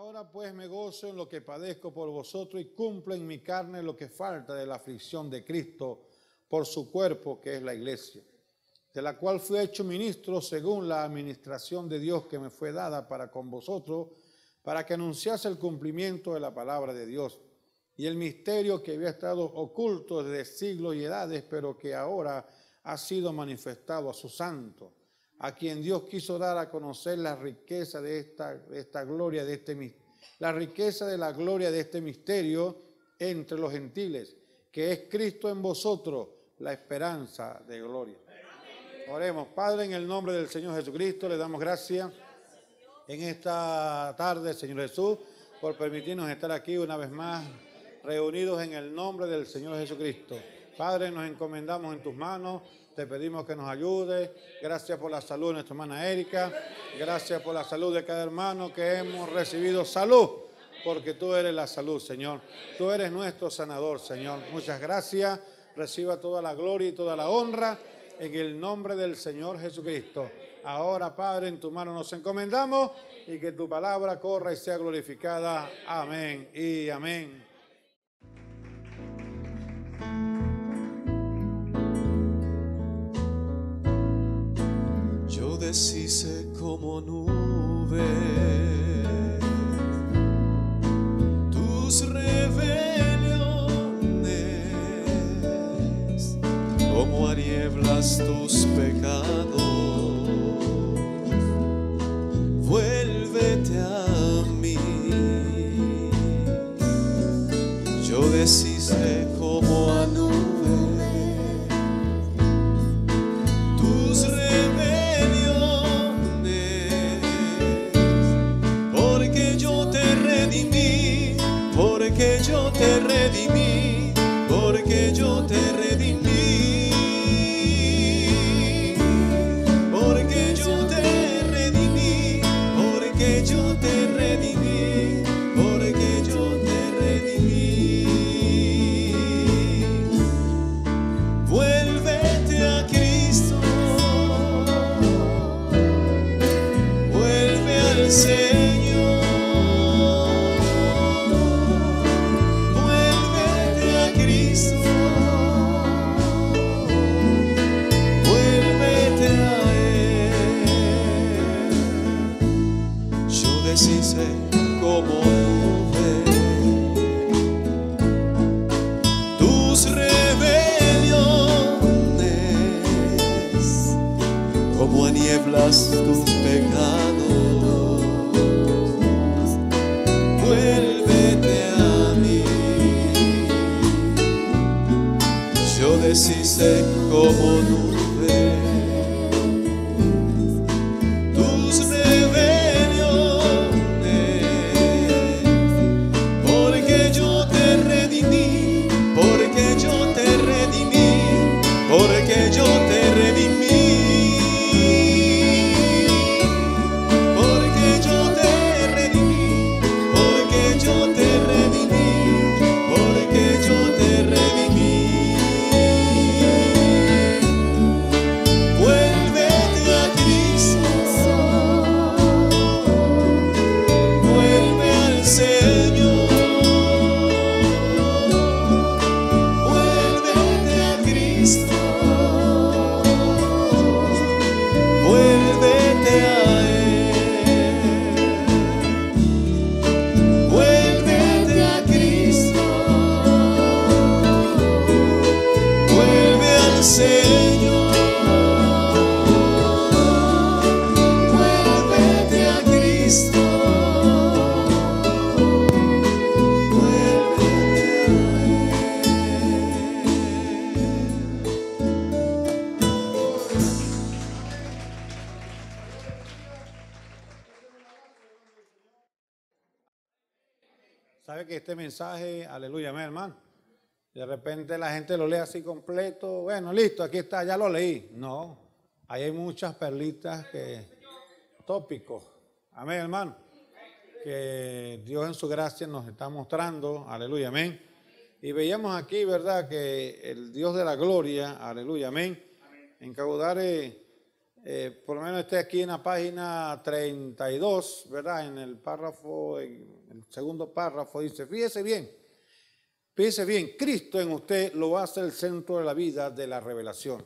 Ahora pues me gozo en lo que padezco por vosotros y cumplo en mi carne lo que falta de la aflicción de Cristo por su cuerpo que es la iglesia, de la cual fui hecho ministro según la administración de Dios que me fue dada para con vosotros, para que anunciase el cumplimiento de la palabra de Dios y el misterio que había estado oculto desde siglos y edades, pero que ahora ha sido manifestado a su santo a quien Dios quiso dar a conocer la riqueza de esta, esta gloria, de este, la riqueza de la gloria de este misterio entre los gentiles, que es Cristo en vosotros, la esperanza de gloria. Oremos, Padre, en el nombre del Señor Jesucristo, le damos gracias en esta tarde, Señor Jesús, por permitirnos estar aquí una vez más, reunidos en el nombre del Señor Jesucristo. Padre, nos encomendamos en tus manos te pedimos que nos ayude. Gracias por la salud de nuestra hermana Erika. Gracias por la salud de cada hermano que hemos recibido salud. Porque tú eres la salud, Señor. Tú eres nuestro sanador, Señor. Muchas gracias. Reciba toda la gloria y toda la honra en el nombre del Señor Jesucristo. Ahora, Padre, en tu mano nos encomendamos y que tu palabra corra y sea glorificada. Amén y amén. deshice como nube. Tus rebeliones, como nieblas tus pecados. Vuélvete a mí. Yo deshice say repente la gente lo lee así completo, bueno, listo, aquí está, ya lo leí. No, ahí hay muchas perlitas que tópicos. Amén, hermano. Que Dios en su gracia nos está mostrando. Aleluya, amén. Y veíamos aquí, ¿verdad? Que el Dios de la gloria, aleluya, amén. En eh, por lo menos esté aquí en la página 32, ¿verdad? En el párrafo, en el segundo párrafo, dice, fíjese bien. Piense bien, Cristo en usted lo hace el centro de la vida de la revelación.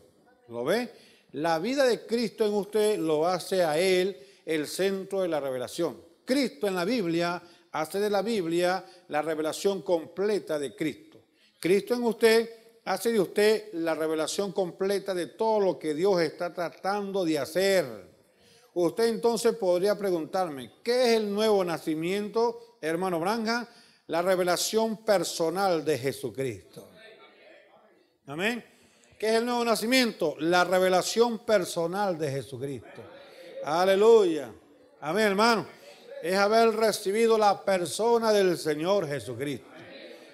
¿Lo ve? La vida de Cristo en usted lo hace a Él el centro de la revelación. Cristo en la Biblia hace de la Biblia la revelación completa de Cristo. Cristo en usted hace de usted la revelación completa de todo lo que Dios está tratando de hacer. Usted entonces podría preguntarme, ¿qué es el nuevo nacimiento, hermano Branja? la revelación personal de Jesucristo. Amén. ¿Qué es el nuevo nacimiento? La revelación personal de Jesucristo. Aleluya. Amén, hermano. Es haber recibido la persona del Señor Jesucristo.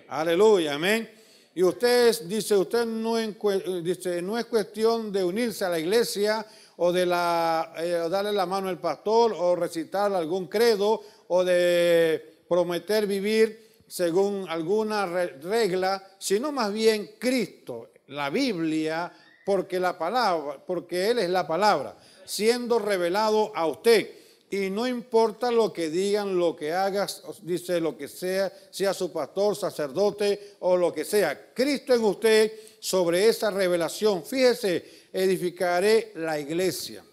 Aleluya, amén. Y usted dice, usted no, dice, no es cuestión de unirse a la iglesia o de la, eh, darle la mano al pastor o recitar algún credo o de prometer vivir según alguna regla, sino más bien Cristo, la Biblia, porque la palabra, porque él es la palabra, siendo revelado a usted. Y no importa lo que digan, lo que hagas, dice lo que sea, sea su pastor, sacerdote o lo que sea. Cristo en usted sobre esa revelación. Fíjese, edificaré la iglesia.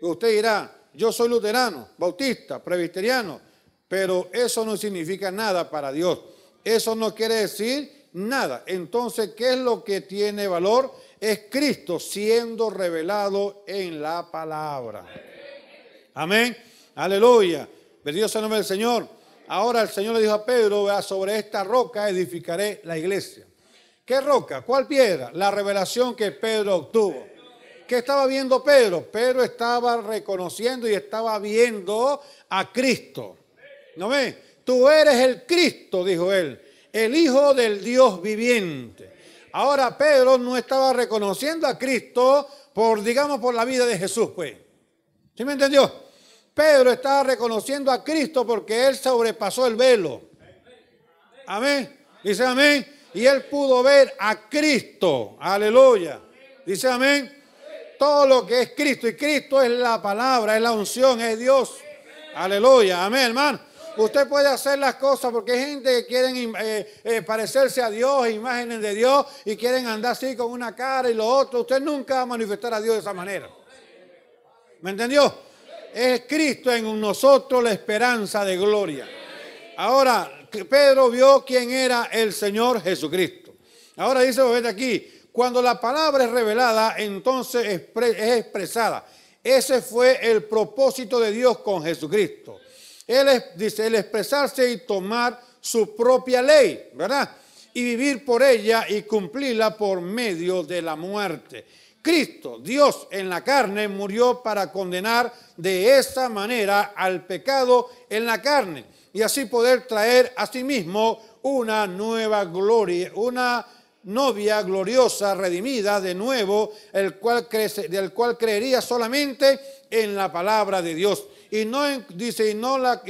Usted dirá, yo soy luterano, bautista, presbiteriano, pero eso no significa nada para Dios. Eso no quiere decir nada. Entonces, ¿qué es lo que tiene valor? Es Cristo siendo revelado en la palabra. Amén. Aleluya. Bendito sea el nombre del Señor. Ahora el Señor le dijo a Pedro, sobre esta roca edificaré la iglesia. ¿Qué roca? ¿Cuál piedra? La revelación que Pedro obtuvo. ¿Qué estaba viendo Pedro? Pedro estaba reconociendo y estaba viendo a Cristo. ¿No ve? Tú eres el Cristo, dijo él, el Hijo del Dios viviente. Ahora Pedro no estaba reconociendo a Cristo por, digamos, por la vida de Jesús, pues. ¿Sí me entendió? Pedro estaba reconociendo a Cristo porque él sobrepasó el velo. Amén. Dice amén. Y él pudo ver a Cristo. Aleluya. Dice amén. Todo lo que es Cristo. Y Cristo es la palabra, es la unción, es Dios. Aleluya. Amén, hermano. Usted puede hacer las cosas porque hay gente que quiere eh, eh, parecerse a Dios, imágenes de Dios, y quieren andar así con una cara y lo otro. Usted nunca va a manifestar a Dios de esa manera. ¿Me entendió? Es Cristo en nosotros la esperanza de gloria. Ahora, Pedro vio quién era el Señor Jesucristo. Ahora dice, vete aquí, cuando la palabra es revelada, entonces es expresada. Ese fue el propósito de Dios con Jesucristo. Él dice, el expresarse y tomar su propia ley, ¿verdad? Y vivir por ella y cumplirla por medio de la muerte. Cristo, Dios en la carne, murió para condenar de esa manera al pecado en la carne y así poder traer a sí mismo una nueva gloria, una novia gloriosa, redimida de nuevo, el cual crece, del cual creería solamente en la palabra de Dios y no, dice,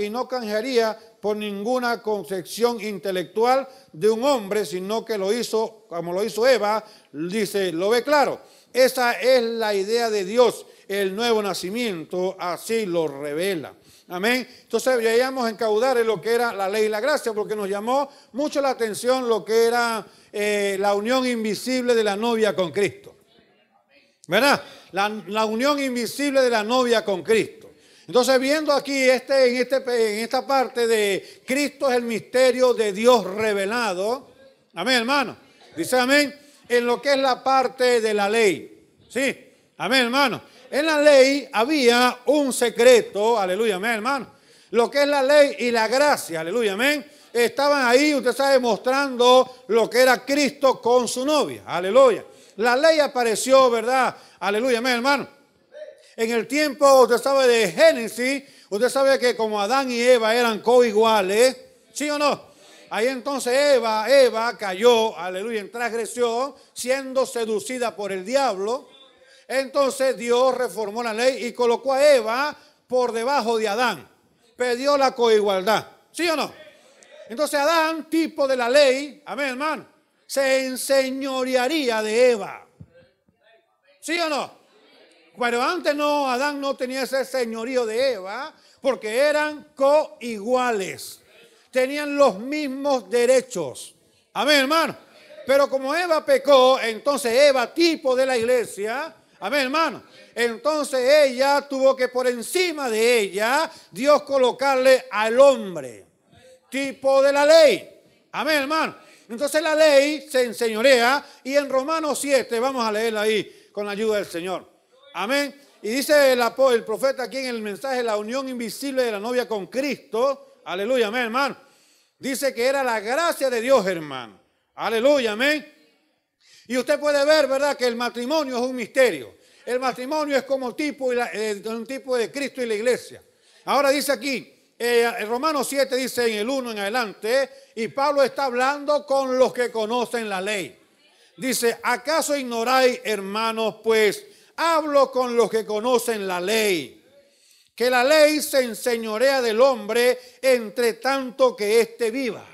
y no canjearía por ninguna concepción intelectual de un hombre, sino que lo hizo, como lo hizo Eva, dice, lo ve claro. Esa es la idea de Dios. El nuevo nacimiento así lo revela. Amén. Entonces veíamos encaudar en lo que era la ley y la gracia, porque nos llamó mucho la atención lo que era eh, la unión invisible de la novia con Cristo. ¿Verdad? la unión invisible de la novia con Cristo. Entonces, viendo aquí este, en, este, en esta parte de Cristo es el misterio de Dios revelado. Amén, hermano. Dice amén. En lo que es la parte de la ley. Sí. Amén, hermano. En la ley había un secreto. Aleluya, amén, hermano. Lo que es la ley y la gracia. Aleluya, amén estaban ahí, usted sabe, mostrando lo que era Cristo con su novia. Aleluya. La ley apareció, ¿verdad? Aleluya, amén, hermano. En el tiempo, usted sabe de Génesis, usted sabe que como Adán y Eva eran coiguales, ¿sí o no? Ahí entonces Eva, Eva cayó, aleluya, en transgresión, siendo seducida por el diablo. Entonces Dios reformó la ley y colocó a Eva por debajo de Adán. Perdió la coigualdad. ¿Sí o no? Entonces Adán, tipo de la ley, amén, hermano, se enseñorearía de Eva. ¿Sí o no? Pero antes no, Adán no tenía ese señorío de Eva porque eran coiguales. Tenían los mismos derechos. Amén, hermano. Pero como Eva pecó, entonces Eva, tipo de la iglesia, amén, hermano. Entonces ella tuvo que por encima de ella, Dios colocarle al hombre, tipo de la ley. Amén, hermano. Entonces la ley se enseñorea y en Romanos 7, vamos a leerla ahí con la ayuda del Señor. Amén. Y dice el, el profeta aquí en el mensaje, la unión invisible de la novia con Cristo. Aleluya, amén, hermano. Dice que era la gracia de Dios, hermano. Aleluya, amén. Y usted puede ver, ¿verdad?, que el matrimonio es un misterio. El matrimonio es como tipo, eh, un tipo de Cristo y la iglesia. Ahora dice aquí, eh, Romanos 7 dice en el 1 en adelante, y Pablo está hablando con los que conocen la ley. Dice, ¿acaso ignoráis, hermanos, pues, hablo con los que conocen la ley, que la ley se enseñorea del hombre entre tanto que éste viva.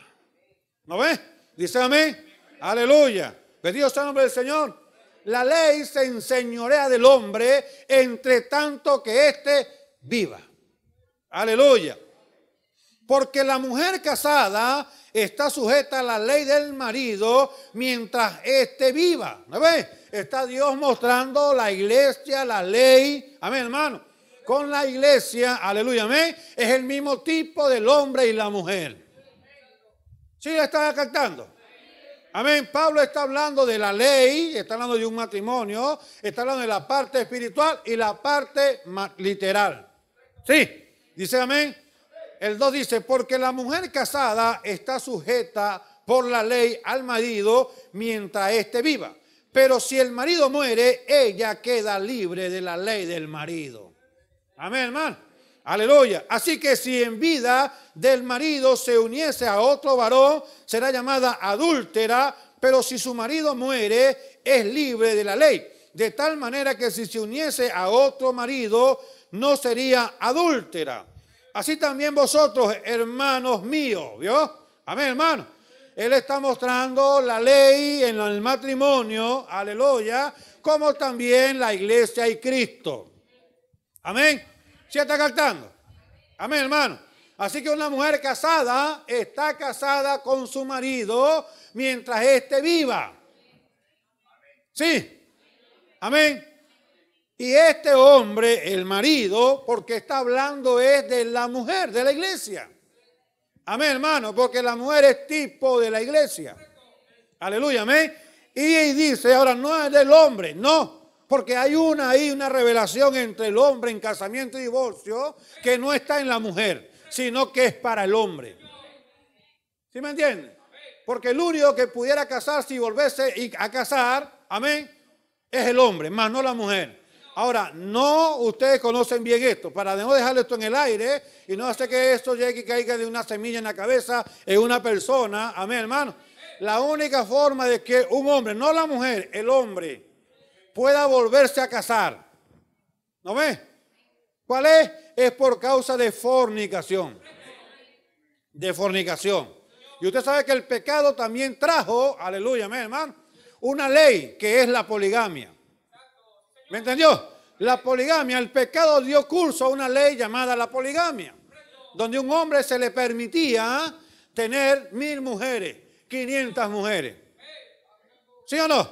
¿No ve? Dice mí. Aleluya. Bendito sea el nombre del Señor. La ley se enseñorea del hombre entre tanto que éste viva. Aleluya. Porque la mujer casada está sujeta a la ley del marido mientras éste viva. ¿No ve? está Dios mostrando la iglesia, la ley. Amén, hermano. Con la iglesia, aleluya, amén. Es el mismo tipo del hombre y la mujer. ¿Sí la están captando? Amén. Pablo está hablando de la ley, está hablando de un matrimonio, está hablando de la parte espiritual y la parte literal. ¿Sí? Dice amén. El 2 dice, porque la mujer casada está sujeta por la ley al marido mientras éste viva. Pero si el marido muere, ella queda libre de la ley del marido. Amén, hermano. Aleluya. Así que si en vida del marido se uniese a otro varón, será llamada adúltera, pero si su marido muere, es libre de la ley. De tal manera que si se uniese a otro marido, no sería adúltera. Así también vosotros, hermanos míos, ¿vio? Amén, hermano. Él está mostrando la ley en el matrimonio, aleluya, como también la iglesia y Cristo. Amén. ¿Sí está captando? Amén, hermano. Así que una mujer casada está casada con su marido mientras éste viva. Sí. Amén. Y este hombre, el marido, porque está hablando es de la mujer, de la iglesia. Amén, hermano, porque la mujer es tipo de la iglesia. Aleluya, amén. Y dice, ahora no es del hombre, no. Porque hay una ahí, una revelación entre el hombre en casamiento y divorcio que no está en la mujer, sino que es para el hombre. ¿Sí me entienden? Porque el único que pudiera casarse y volverse a casar, amén, es el hombre, más no la mujer. Ahora, no ustedes conocen bien esto, para no dejar esto en el aire y no hacer que esto llegue y caiga de una semilla en la cabeza en una persona. Amén, hermano. La única forma de que un hombre, no la mujer, el hombre, pueda volverse a casar. ¿No ve? ¿Cuál es? Es por causa de fornicación. De fornicación. Y usted sabe que el pecado también trajo, aleluya, amén, hermano, una ley que es la poligamia. ¿Me entendió? La poligamia, el pecado dio curso a una ley llamada la poligamia, donde un hombre se le permitía tener mil mujeres, 500 mujeres. ¿Sí o no?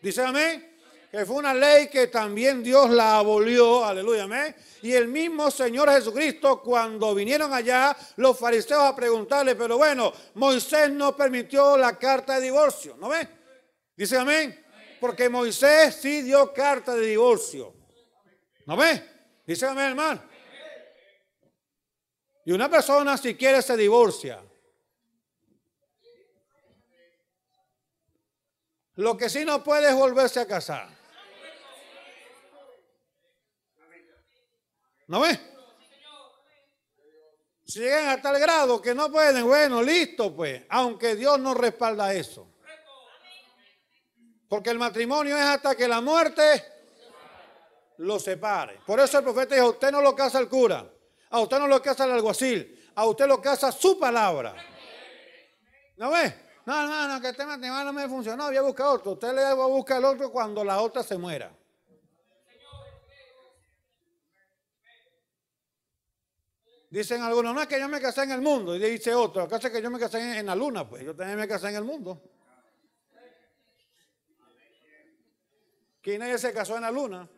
Dice amén. Que fue una ley que también Dios la abolió, aleluya, amén. Y el mismo Señor Jesucristo, cuando vinieron allá los fariseos a preguntarle, pero bueno, Moisés no permitió la carta de divorcio, ¿no ve? Dice amén. Porque Moisés sí dio carta de divorcio. ¿No ve? Dice amén, hermano. Y una persona si quiere se divorcia. Lo que sí no puede es volverse a casar. ¿No ve? Si llegan a tal grado que no pueden, bueno, listo pues, aunque Dios no respalda eso. Porque el matrimonio es hasta que la muerte lo separe. Por eso el profeta dijo, a usted no lo casa el cura, a usted no lo casa el alguacil, a usted lo casa su palabra. ¿No ve? No, no, que este matrimonio no me funcionó, voy a buscar otro. Usted le va a buscar al otro cuando la otra se muera. Dicen algunos, no es que yo me casé en el mundo. Y dice otro, acá es que yo me casé en la luna, pues yo también me casé en el mundo. que nadie se casó en la luna.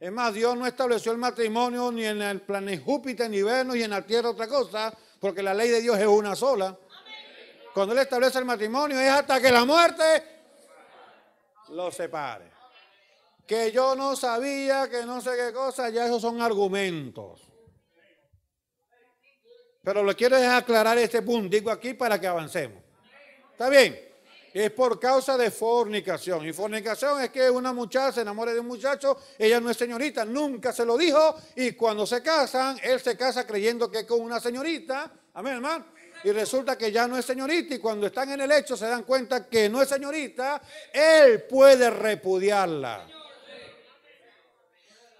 Es más, Dios no estableció el matrimonio ni en el planeta Júpiter, ni Venus, ni en la Tierra otra cosa, porque la ley de Dios es una sola. Cuando Él establece el matrimonio es hasta que la muerte lo separe. Que yo no sabía, que no sé qué cosa, ya esos son argumentos. Pero lo quiero es aclarar este Digo aquí para que avancemos. ¿Está bien? Es por causa de fornicación. Y fornicación es que una muchacha se enamora de un muchacho, ella no es señorita, nunca se lo dijo. Y cuando se casan, él se casa creyendo que es con una señorita. Amén, hermano. Y resulta que ya no es señorita. Y cuando están en el hecho se dan cuenta que no es señorita, él puede repudiarla.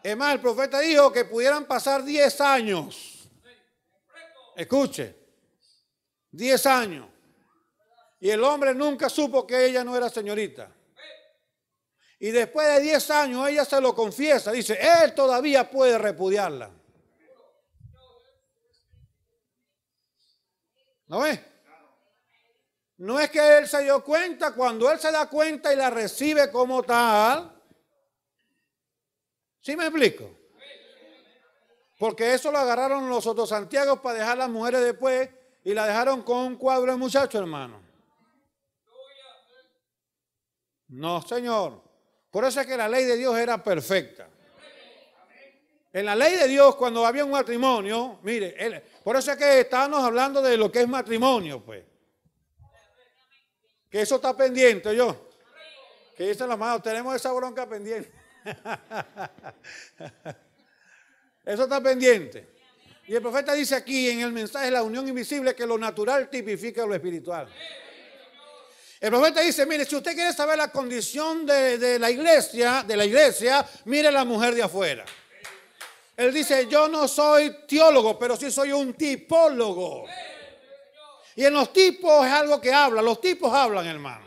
Es más, el profeta dijo que pudieran pasar 10 años. Escuche, 10 años y el hombre nunca supo que ella no era señorita. Y después de 10 años ella se lo confiesa, dice, él todavía puede repudiarla. ¿No es? No es que él se dio cuenta, cuando él se da cuenta y la recibe como tal. ¿Sí me explico? Porque eso lo agarraron los otros Santiago para dejar a las mujeres después y la dejaron con un cuadro de muchacho, hermano. No, Señor. Por eso es que la ley de Dios era perfecta. En la ley de Dios, cuando había un matrimonio, mire, por eso es que estábamos hablando de lo que es matrimonio, pues. Que eso está pendiente, yo. Que dicen los manos, tenemos esa bronca pendiente. eso está pendiente. Y el profeta dice aquí en el mensaje de La unión invisible que lo natural tipifica lo espiritual. El profeta dice, mire, si usted quiere saber la condición de, la iglesia, de la iglesia, mire la mujer de afuera. Él dice, yo no soy teólogo, pero sí soy un tipólogo. Y en los tipos es algo que habla, los tipos hablan, hermano.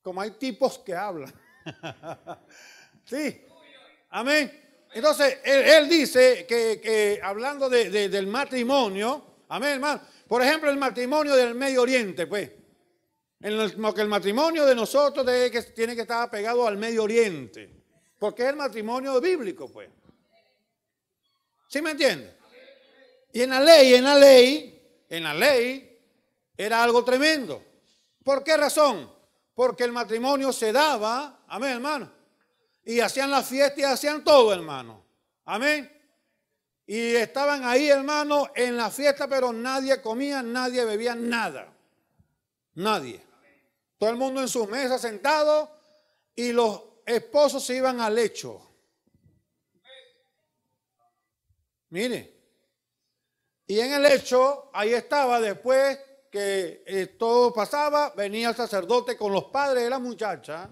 Como hay tipos que hablan. sí. Amén. Entonces, él, dice que, hablando del matrimonio, amén, hermano. Por ejemplo, el matrimonio del Medio Oriente, pues. En que el matrimonio de nosotros tiene que estar apegado al Medio Oriente. Porque es el matrimonio bíblico, pues. ¿Sí me entiende? Y en la ley, en la ley, en la ley, era algo tremendo. ¿Por qué razón? Porque el matrimonio se daba, amén, hermano. Y hacían la fiesta y hacían todo, hermano. Amén. Y estaban ahí, hermano, en la fiesta, pero nadie comía, nadie bebía nada. Nadie. Todo el mundo en su mesa, sentado y los esposos se iban al lecho. Mire, y en el lecho, ahí estaba después que eh, todo pasaba, venía el sacerdote con los padres de la muchacha,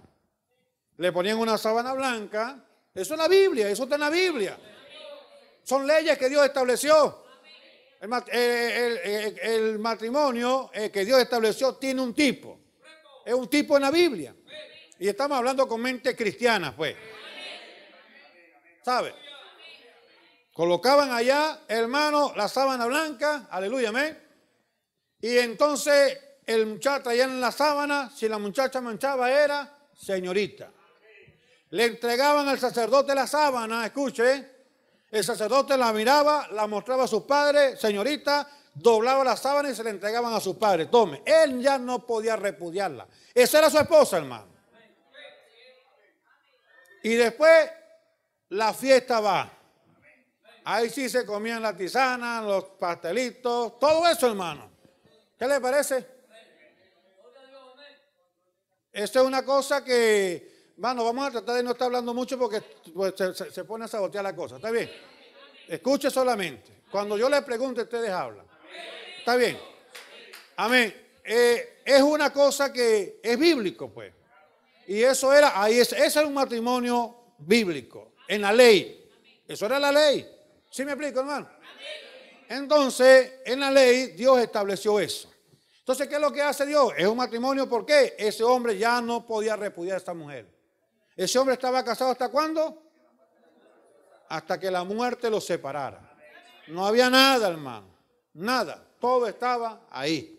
le ponían una sábana blanca. Eso es la Biblia, eso está en la Biblia. Son leyes que Dios estableció. el eh, eh, matrimonio que Dios estableció tiene un tipo. Es un tipo en la Biblia. Y estamos hablando con mente cristiana, pues. ¿Sabe? Colocaban allá, hermano, la sábana blanca, aleluya, amén. Y entonces el muchacho traía en la sábana, si la muchacha manchaba era señorita. Le entregaban al sacerdote la sábana, escuche, ¿eh? el sacerdote la miraba, la mostraba a sus padres, señorita, doblaba la sábana y se la entregaban a sus padres. Tome, él ya no podía repudiarla. Esa era su esposa, hermano. Y después la fiesta va. Ahí sí se comían las tisana los pastelitos, todo eso, hermano. ¿Qué le parece? Esto es una cosa que, bueno, vamos a tratar de no estar hablando mucho porque pues, se, se, pone a sabotear la cosa. ¿Está bien? Escuche solamente. Cuando yo le pregunte, ustedes hablan. ¿Está bien? Amén. Eh, es una cosa que es bíblico, pues. Y eso era, ahí es, ese es un matrimonio bíblico, en la ley. Eso era la ley. ¿Sí me explico, hermano? Entonces, en la ley Dios estableció eso. Entonces, ¿qué es lo que hace Dios? Es un matrimonio, porque Ese hombre ya no podía repudiar a esta mujer. Ese hombre estaba casado hasta cuándo? Hasta que la muerte lo separara. No había nada, hermano. Nada todo estaba ahí.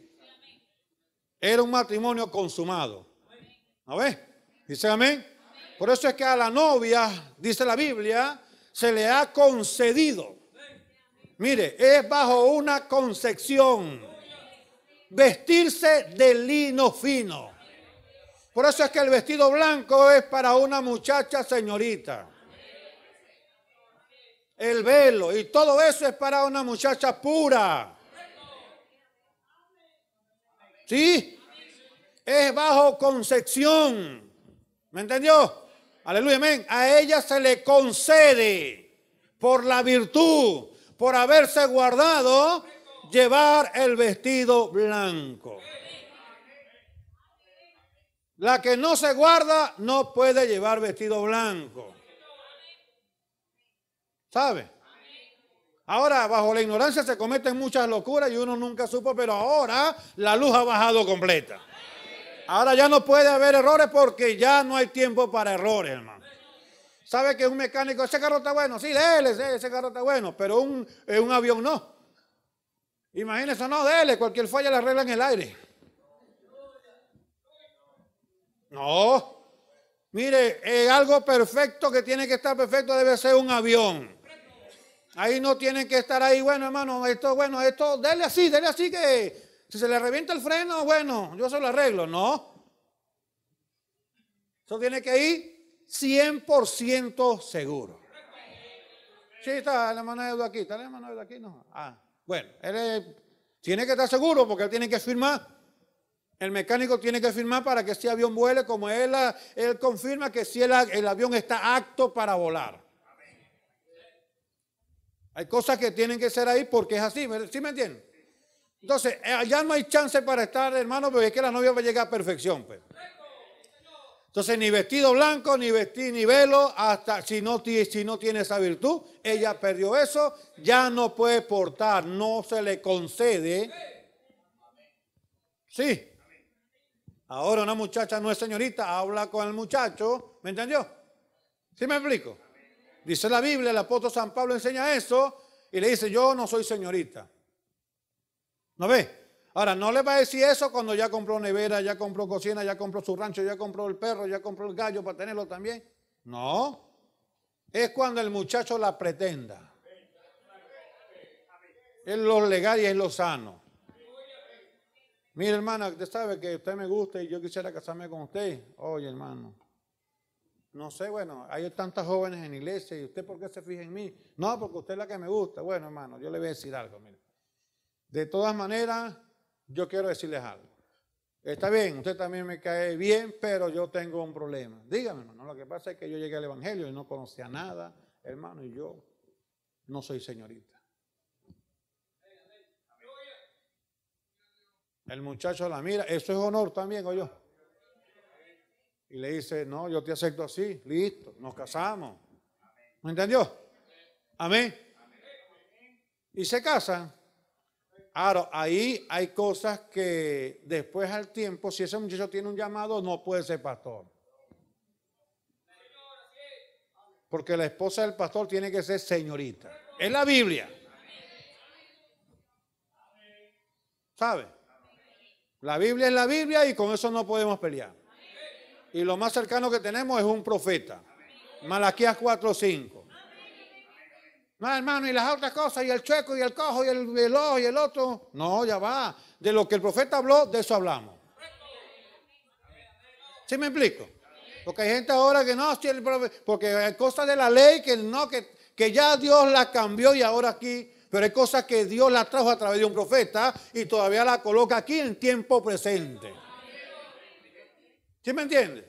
Era un matrimonio consumado. ¿A ver? ¿Dice amén? Por eso es que a la novia, dice la Biblia, se le ha concedido. Mire, es bajo una concepción. Vestirse de lino fino. Por eso es que el vestido blanco es para una muchacha señorita. El velo y todo eso es para una muchacha pura. ¿Sí? Es bajo concepción. ¿Me entendió? Aleluya, amén. A ella se le concede por la virtud, por haberse guardado, llevar el vestido blanco. La que no se guarda no puede llevar vestido blanco. ¿Sabe? Ahora, bajo la ignorancia se cometen muchas locuras y uno nunca supo, pero ahora la luz ha bajado completa. Ahora ya no puede haber errores porque ya no hay tiempo para errores, hermano. ¿Sabe que un mecánico, ese carro está bueno? Sí, déle, ese carro está bueno, pero eh, un, avión no. Imagínese, no, dele, cualquier falla la arregla en el aire. No. Mire, eh, algo perfecto que tiene que estar perfecto debe ser un avión. Ahí no tienen que estar ahí, bueno, hermano, esto, bueno, esto, dale así, dale así que si se le revienta el freno, bueno, yo se lo arreglo. No. Eso tiene que ir 100% seguro. Sí, está el hermano de aquí, está el hermano de aquí, no. Ah, bueno, él tiene que estar seguro porque él tiene que firmar. El mecánico tiene que firmar para que el avión vuele como él, él confirma que si el, el avión está apto para volar. Hay cosas que tienen que ser ahí porque es así, ¿sí me entienden? Entonces, eh, ya no hay chance para estar, hermano, porque es que la novia va a llegar a perfección. Pues. Entonces, ni vestido blanco, ni vestido, ni velo, hasta si no, si no tiene esa virtud, ella perdió eso, ya no puede portar, no se le concede. Sí. Ahora una muchacha no es señorita, habla con el muchacho, ¿me entendió? ¿Sí me explico? Dice la Biblia, el apóstol San Pablo enseña eso y le dice, yo no soy señorita. ¿No ve? Ahora, no le va a decir eso cuando ya compró nevera, ya compró cocina, ya compró su rancho, ya compró el perro, ya compró el gallo para tenerlo también. No. Es cuando el muchacho la pretenda. Es lo legal y es lo sano. Mire, hermana, usted sabe que usted me gusta y yo quisiera casarme con usted. Oye, hermano. No sé, bueno, hay tantas jóvenes en iglesia y usted por qué se fija en mí. No, porque usted es la que me gusta. Bueno, hermano, yo le voy a decir algo, De todas maneras, yo quiero decirles algo. Está bien, usted también me cae bien, pero yo tengo un problema. Dígame, hermano, lo que pasa es que yo llegué al Evangelio y no conocía nada, hermano, y yo no soy señorita. El muchacho la mira, eso es honor también, o yo. Y le dice, no, yo te acepto así, listo, nos casamos. ¿Me entendió? Amén. Y se casan. Ahora, ahí hay cosas que después al tiempo, si ese muchacho tiene un llamado, no puede ser pastor. Porque la esposa del pastor tiene que ser señorita. Es la Biblia. ¿Sabe? La Biblia es la Biblia y con eso no podemos pelear. Y lo más cercano que tenemos es un profeta. Malaquías 4:5. No, hermano, y las otras cosas, y el chueco, y el cojo, y el ojo y el otro. No, ya va. De lo que el profeta habló, de eso hablamos. ¿Sí me explico? Porque hay gente ahora que no, porque hay cosas de la ley que no, que, que ya Dios la cambió y ahora aquí. Pero hay cosas que Dios la trajo a través de un profeta y todavía la coloca aquí en tiempo presente. ¿Sí me entiende?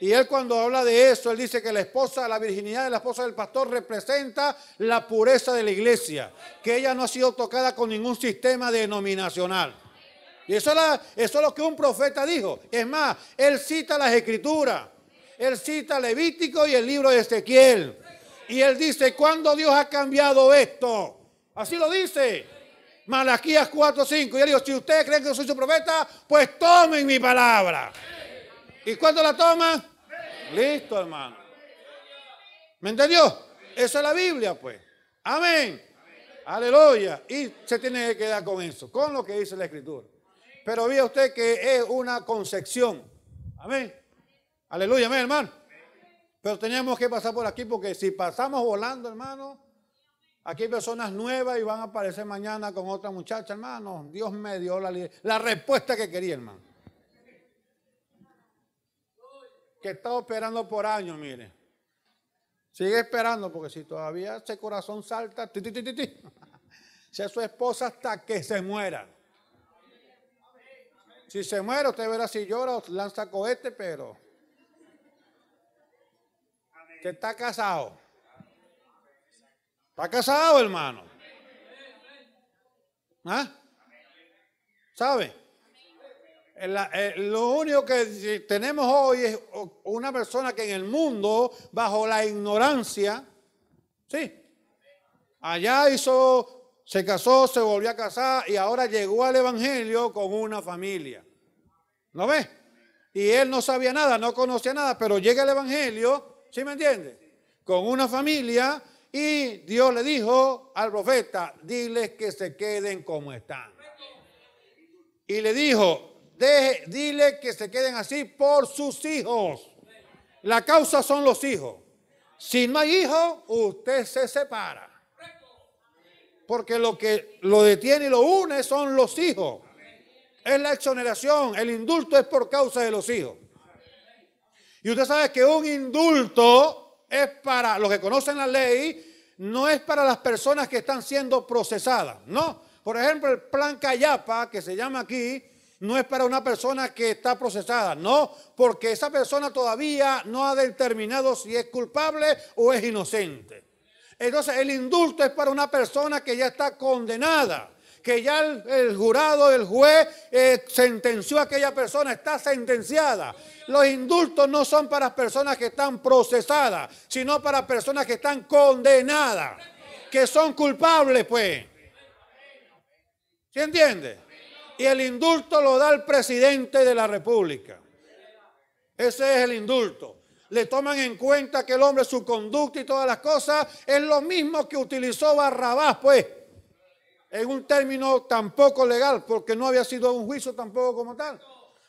Y él cuando habla de eso, él dice que la esposa, la virginidad de la esposa del pastor representa la pureza de la iglesia, que ella no ha sido tocada con ningún sistema denominacional. Y eso es, eso es lo que un profeta dijo. Es más, él cita las escrituras, él cita Levítico y el libro de Ezequiel. Y él dice, ¿cuándo Dios ha cambiado esto? Así lo dice. Malaquías 4.5. Y él dijo, si ustedes creen que yo soy su profeta, pues tomen mi palabra. ¿Y cuándo la toma? Listo, hermano. ¿Me entendió? Esa es la Biblia, pues. Amén. Aleluya. Y se tiene que quedar con eso, con lo que dice la Escritura. Pero vea usted que es una concepción. Amén. Aleluya, amén, hermano. Pero tenemos que pasar por aquí porque si pasamos volando, hermano, aquí hay personas nuevas y van a aparecer mañana con otra muchacha, hermano. Dios me dio la, la respuesta que quería, hermano. que está esperando por años, mire. Sigue esperando, porque si todavía ese corazón salta, si su esposa hasta que se muera. Si se muere, usted verá si llora o lanza cohete, pero que está casado. Está casado, hermano. ¿Ah? ¿Sabe? Eh, lo único que tenemos hoy es una persona que en el mundo, bajo la ignorancia, sí, allá hizo, se casó, se volvió a casar y ahora llegó al Evangelio con una familia. ¿No ves? Y él no sabía nada, no conocía nada, pero llega el Evangelio, ¿sí me entiendes? Con una familia y Dios le dijo al profeta, diles que se queden como están. Y le dijo, dile que se queden así por sus hijos. La causa son los hijos. Si no hay hijos, usted se separa. Porque lo que lo detiene y lo une son los hijos. Es la exoneración. El indulto es por causa de los hijos. Y usted sabe que un indulto es para los que conocen la ley, no es para las personas que están siendo procesadas. No. Por ejemplo, el plan Cayapa, que se llama aquí, no es para una persona que está procesada, no, porque esa persona todavía no ha determinado si es culpable o es inocente. Entonces el indulto es para una persona que ya está condenada, que ya el, jurado, el juez eh, sentenció a aquella persona, está sentenciada. Los indultos no son para personas que están procesadas, sino para personas que están condenadas, que son culpables, pues. ¿Se entiende? Y el indulto lo da el presidente de la República. Ese es el indulto. Le toman en cuenta que el hombre, su conducta y todas las cosas, es lo mismo que utilizó Barrabás, pues, en un término tampoco legal, porque no había sido un juicio tampoco como tal.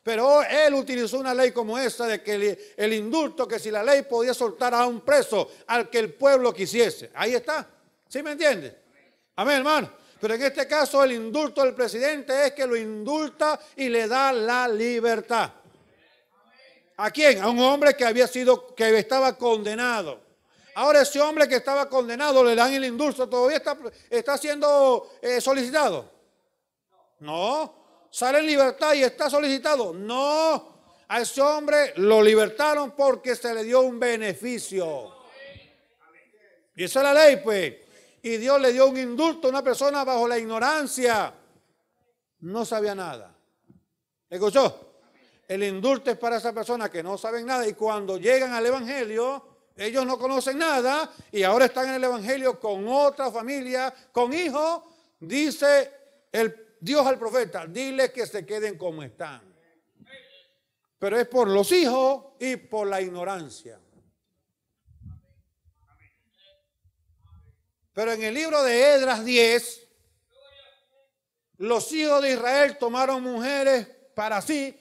Pero él utilizó una ley como esa de que el, indulto, que si la ley podía soltar a un preso, al que el pueblo quisiese. Ahí está. ¿Sí me entiendes? Amén, hermano. Pero en este caso el indulto del presidente es que lo indulta y le da la libertad. ¿A quién? A un hombre que había sido, que estaba condenado. Ahora ese hombre que estaba condenado le dan el indulto, todavía está, está siendo eh, solicitado. No. Sale en libertad y está solicitado. No. A ese hombre lo libertaron porque se le dio un beneficio. Y esa es la ley, pues y Dios le dio un indulto a una persona bajo la ignorancia. No sabía nada. ¿Escuchó? El indulto es para esa persona que no saben nada y cuando llegan al Evangelio, ellos no conocen nada y ahora están en el Evangelio con otra familia, con hijos. Dice el, Dios al profeta, dile que se queden como están. Pero es por los hijos y por la ignorancia. Pero en el libro de Edras 10, los hijos de Israel tomaron mujeres para sí.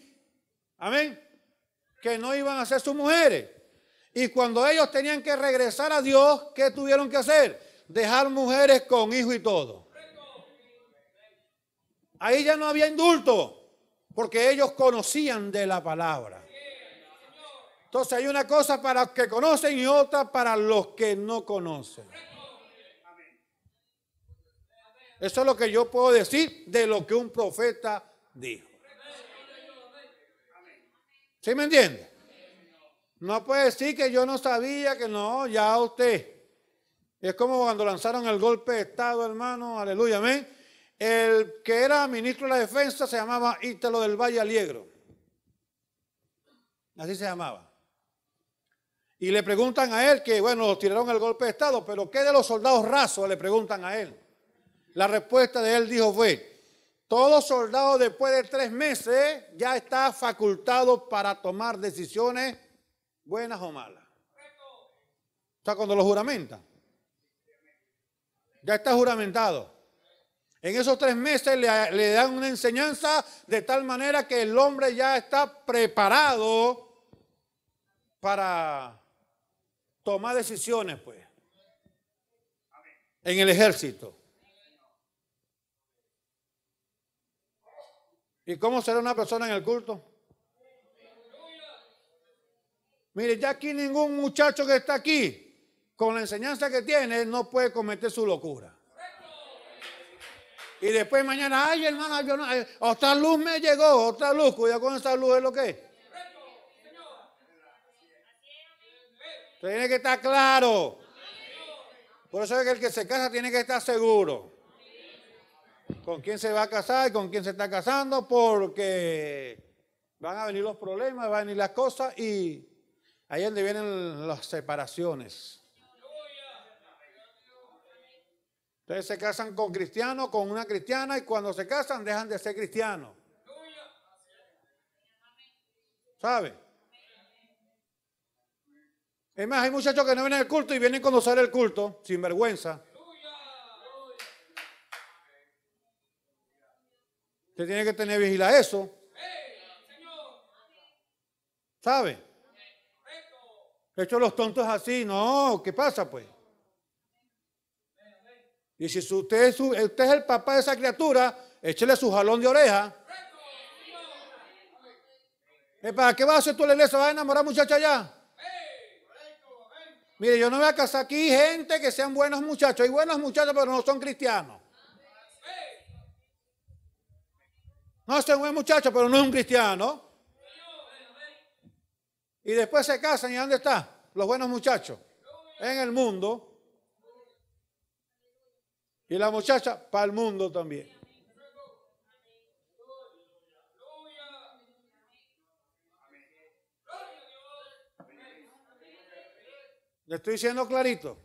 Amén. Que no iban a ser sus mujeres. Y cuando ellos tenían que regresar a Dios, ¿qué tuvieron que hacer? Dejar mujeres con hijo y todo. Ahí ya no había indulto, porque ellos conocían de la palabra. Entonces hay una cosa para los que conocen y otra para los que no conocen. Eso es lo que yo puedo decir de lo que un profeta dijo. ¿Sí me entiende? No puede decir que yo no sabía, que no, ya usted. Es como cuando lanzaron el golpe de Estado, hermano, aleluya, amén. El que era ministro de la defensa se llamaba Ítalo del Valle Aliegro. Así se llamaba. Y le preguntan a él que, bueno, tiraron el golpe de Estado, pero ¿qué de los soldados rasos? Le preguntan a él. La respuesta de él dijo fue, todo soldado después de tres meses ya está facultado para tomar decisiones buenas o malas. O sea, cuando lo juramenta. Ya está juramentado. En esos tres meses le, le, dan una enseñanza de tal manera que el hombre ya está preparado para tomar decisiones, pues, en el ejército. ¿Y cómo será una persona en el culto? Mire, ya aquí ningún muchacho que está aquí, con la enseñanza que tiene, no puede cometer su locura. Y después mañana, ay hermano, otra luz me llegó, otra luz, cuidado con esa luz, es lo que Tiene que estar claro. Por eso es que el que se casa tiene que estar seguro con quién se va a casar con quién se está casando, porque van a venir los problemas, van a venir las cosas y ahí es donde vienen las separaciones. Entonces se casan con cristianos, con una cristiana y cuando se casan dejan de ser cristianos. ¿Sabe? Es más, hay muchachos que no vienen al culto y vienen a conocer el culto sin vergüenza. Usted tiene que tener vigilar eso. ¿Sabe? Hecho los tontos así, no, ¿qué pasa pues? Y si usted es, usted es el papá de esa criatura, échele su jalón de oreja. Eh, ¿Para qué va a hacer tú la iglesia? ¿Va a enamorar muchacha allá? Mire, yo no voy a casar aquí gente que sean buenos muchachos. Hay buenos muchachos, pero no son cristianos. No, este es un buen muchacho, pero no es un cristiano. Y después se casan y ¿dónde están los buenos muchachos? En el mundo. Y la muchacha para el mundo también. ¿Le estoy diciendo clarito?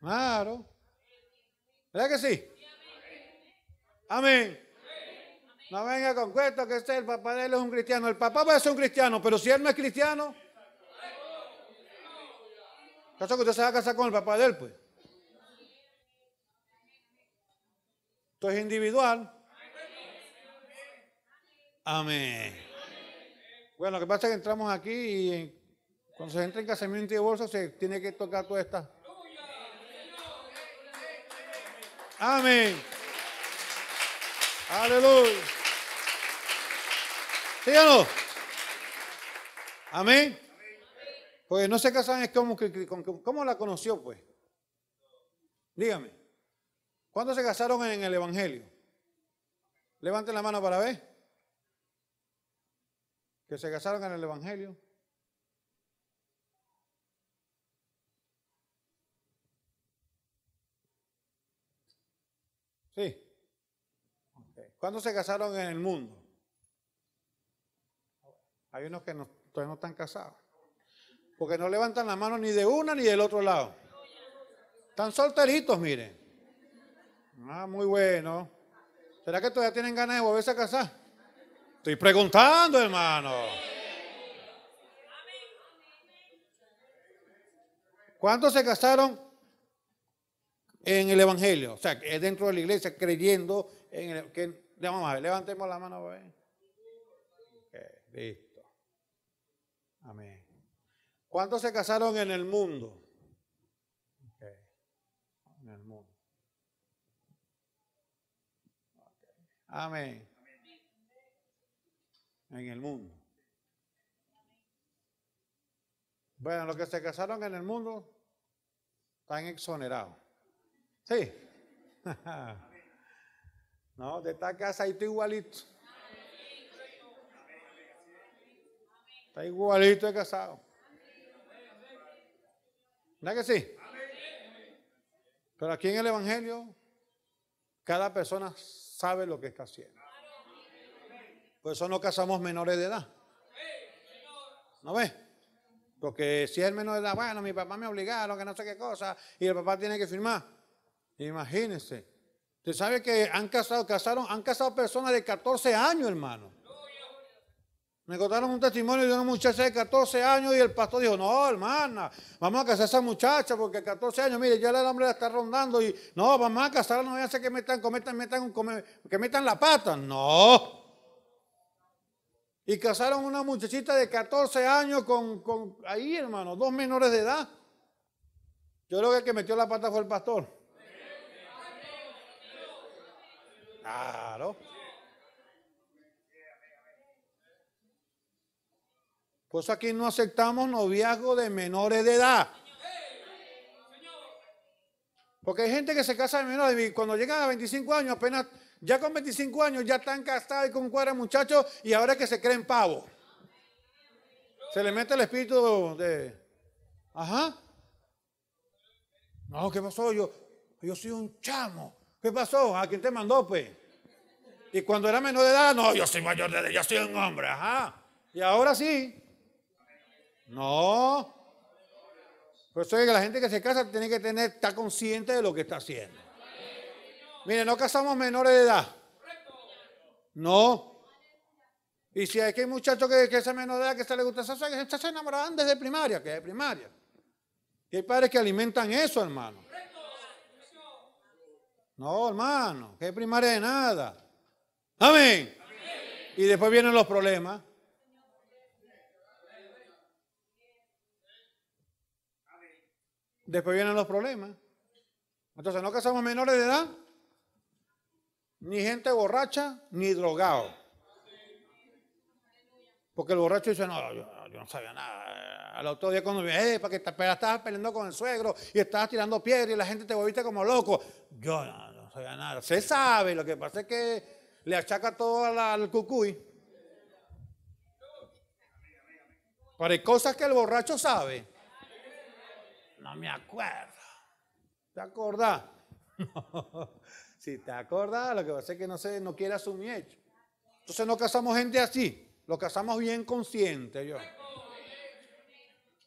Claro. ¿Verdad que sí? Amén. No venga con cuento que sea este, el papá de él es un cristiano. El papá puede ser un cristiano, pero si él no es cristiano, ¿caso que usted se va a casar con el papá de él, pues? Esto es individual. Amén. Bueno, lo que pasa es que entramos aquí y cuando se entra en casamiento y divorcio se tiene que tocar toda esta. Amén. Aleluya. ¿Sí o Amén. Pues no se casan es como, ¿cómo la conoció pues? Dígame. ¿cuándo se casaron en el Evangelio? Levanten la mano para ver. Que se casaron en el Evangelio. Sí. ¿Cuándo se casaron en el mundo? Hay unos que no, todavía no están casados. Porque no levantan la mano ni de una ni del otro lado. Están solteritos, miren. Ah, muy bueno. ¿Será que todavía tienen ganas de volverse a casar? Estoy preguntando, hermano. ¿Cuándo se casaron en el Evangelio? O sea, dentro de la iglesia, creyendo en el, que levantemos la mano. bebé. listo. Amén. ¿Cuántos se casaron en el mundo? En el mundo. Amén. En el mundo. Bueno, los que se casaron en el mundo están exonerados. Sí. No, de esta casa y tú igualito. Está igualito de casado. ¿Verdad que sí? Pero aquí en el Evangelio, cada persona sabe lo que está haciendo. Por eso no casamos menores de edad. ¿No ves? Porque si es el menor de edad, bueno, mi papá me obligaron, que no sé qué cosa, y el papá tiene que firmar. Imagínense. Usted sabe que han casado, casaron, han casado personas de 14 años, hermano. Me contaron un testimonio de una muchacha de 14 años y el pastor dijo, no, hermana, vamos a casar a esa muchacha porque a 14 años, mire, ya el hombre la está rondando y no, vamos a casarla, no voy a hacer que metan, cometan, metan, que metan la pata. No. Y casaron una muchachita de 14 años con, con ahí, hermano, dos menores de edad. Yo creo que el que metió la pata fue el pastor. Claro. Pues aquí no aceptamos noviazgo de menores de edad. Porque hay gente que se casa de menores Cuando llegan a 25 años, apenas, ya con 25 años, ya están casados y con cuadra muchachos y ahora que se creen pavo, Se le mete el espíritu de... Ajá. No, ¿qué soy Yo, yo soy un chamo. ¿Qué pasó? ¿A quién te mandó, pues? Y cuando era menor de edad, no, yo soy mayor de edad, yo soy un hombre, ajá. Y ahora sí. No. Por eso es que la gente que se casa tiene que tener, estar consciente de lo que está haciendo. Mire, no casamos menores de edad. No. Y si hay que muchachos que, que es menor de edad, que se le gusta esa se enamoraban desde primaria, que es de primaria. Y hay padres que alimentan eso, hermano. No, hermano, que primaria de nada. Amén. Y después vienen los problemas. Después vienen los problemas. Entonces, no casamos menores de edad, ni gente borracha, ni drogado. Porque el borracho dice, no, yo, yo no sabía nada. Eh, al otro día cuando me dije, eh, para que estabas peleando con el suegro y estabas tirando piedra y la gente te volviste como loco. Yo no, sabía nada. Se sabe, lo que pasa es que le achaca todo al cucuy. Pero hay cosas que el borracho sabe. No me acuerdo. ¿Te acordás? Si te acordás, lo que pasa es que no, se, no quiere asumir hecho. Entonces no casamos gente así. Lo casamos bien consciente, yo.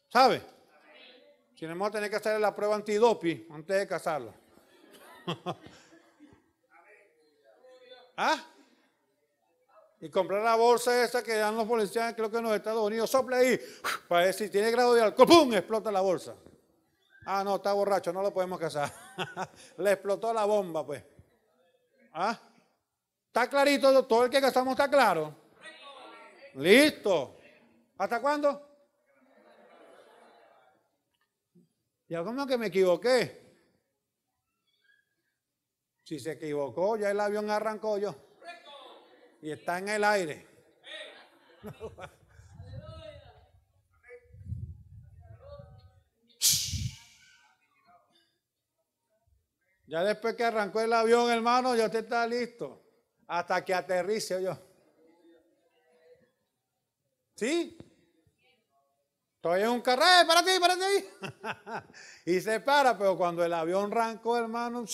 ¿Sabe? tenemos tener que hacer la prueba antidopi antes de casarla. ¿Ah? Y comprar la bolsa esa que dan los policías, creo que en los Estados Unidos, sople ahí, para ver si tiene grado de alcohol, ¡pum! explota la bolsa. Ah, no, está borracho, no lo podemos casar. Le explotó la bomba, pues. ¿Ah? Está clarito, todo el que casamos está claro. Listo. ¿Hasta cuándo? Ya como que me equivoqué. Si se equivocó, ya el avión arrancó yo. Y está en el aire. Ya después que arrancó el avión, hermano, ya usted está listo. Hasta que aterrice yo. ¿Sí? estoy es un carro, para ti, para ti y se para, pero cuando el avión arrancó hermano,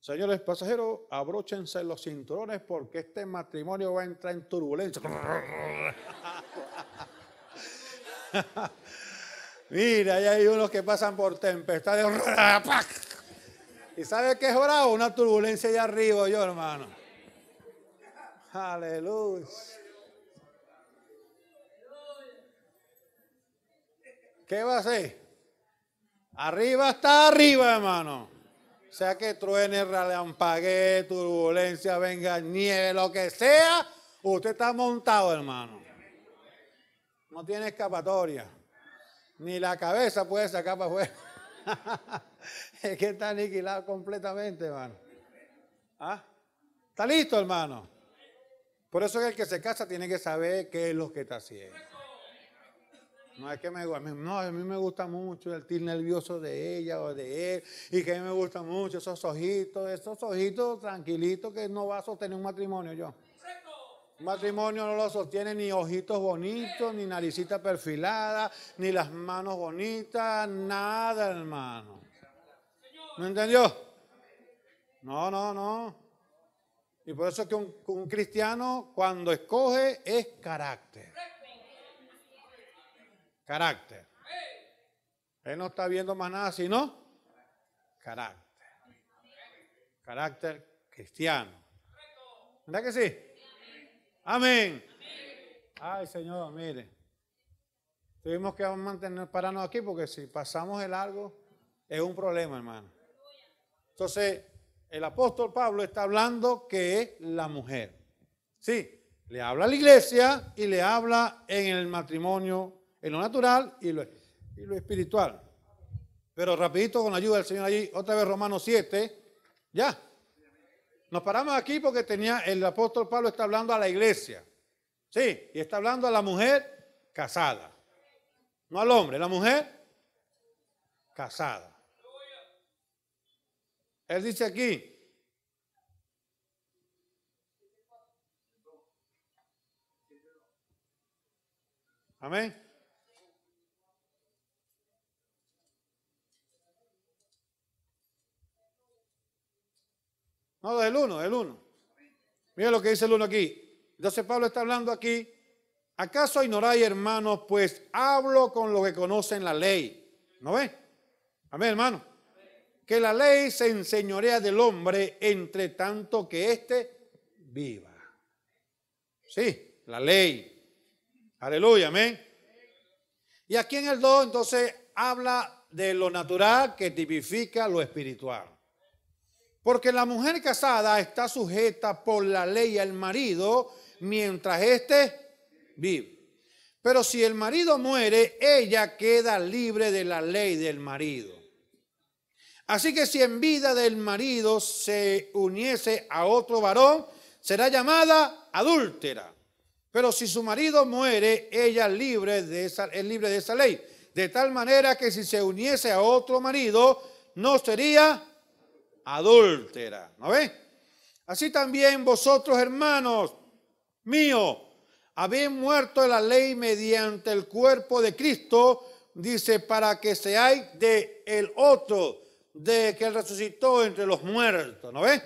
Señores pasajeros, abróchense los cinturones porque este matrimonio va a entrar en turbulencia. Mira, ahí hay unos que pasan por tempestades. ¿Y sabe qué es bravo? Una turbulencia allá arriba, yo hermano. Aleluya. ¿Qué va a ser? Arriba está arriba, hermano. O sea que truene, ralampagué, turbulencia, venga, nieve, lo que sea, usted está montado, hermano. No tiene escapatoria. Ni la cabeza puede sacar para afuera. es que está aniquilado completamente, hermano. ¿Ah? ¿Está listo, hermano? Por eso es el que se casa tiene que saber qué es lo que está haciendo. No es que me a no, a mí me gusta mucho el tir nervioso de ella o de él, y que a mí me gusta mucho esos ojitos, esos ojitos tranquilitos que no va a sostener un matrimonio yo. Un matrimonio no lo sostiene ni ojitos bonitos, ni naricita perfilada, ni las manos bonitas, nada, hermano. ¿Me entendió? No, no, no. Y por eso que un, cristiano cuando escoge es carácter. Carácter. Él no está viendo más nada sino carácter. Carácter cristiano. ¿Verdad que sí? Amén. Ay, Señor, mire. Tuvimos que mantener, pararnos aquí porque si pasamos el largo es un problema, hermano. Entonces, el apóstol Pablo está hablando que es la mujer. Sí, le habla a la iglesia y le habla en el matrimonio, en lo natural y lo, espiritual. Pero rapidito con la ayuda del Señor allí, otra vez Romanos 7, ya. Nos paramos aquí porque tenía el apóstol Pablo está hablando a la iglesia. Sí, y está hablando a la mujer casada. No al hombre, la mujer casada. Él dice aquí. Amén. No, el uno, el uno. Mira lo que dice el uno aquí. Entonces Pablo está hablando aquí. ¿Acaso ignoráis, hermanos, pues hablo con los que conocen la ley? ¿No ve? Amén, hermano que la ley se enseñorea del hombre entre tanto que éste viva. Sí, la ley. Aleluya, amén. Y aquí en el 2 entonces habla de lo natural que tipifica lo espiritual. Porque la mujer casada está sujeta por la ley al marido mientras éste vive. Pero si el marido muere, ella queda libre de la ley del marido. Así que si en vida del marido se uniese a otro varón, será llamada adúltera. Pero si su marido muere, ella es libre de esa, de esa ley. De tal manera que si se uniese a otro marido, no sería adúltera. ¿No ve? Así también vosotros, hermanos míos, habéis muerto la ley mediante el cuerpo de Cristo, dice, para que seáis de el otro de que Él resucitó entre los muertos, ¿no ve?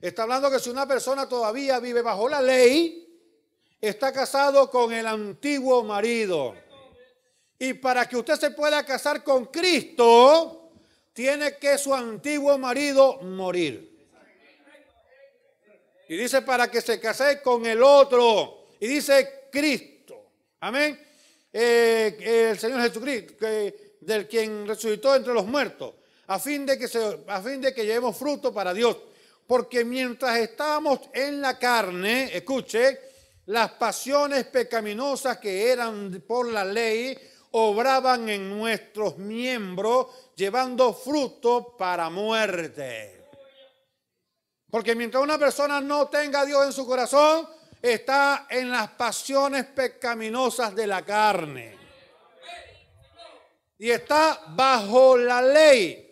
Está hablando que si una persona todavía vive bajo la ley, está casado con el antiguo marido. Y para que usted se pueda casar con Cristo, tiene que su antiguo marido morir. Y dice para que se case con el otro. Y dice Cristo. Amén. Eh, el Señor Jesucristo, del quien resucitó entre los muertos a fin de que, se, a fin de que llevemos fruto para Dios. Porque mientras estábamos en la carne, escuche, las pasiones pecaminosas que eran por la ley obraban en nuestros miembros llevando fruto para muerte. Porque mientras una persona no tenga a Dios en su corazón, está en las pasiones pecaminosas de la carne. Y está bajo la ley.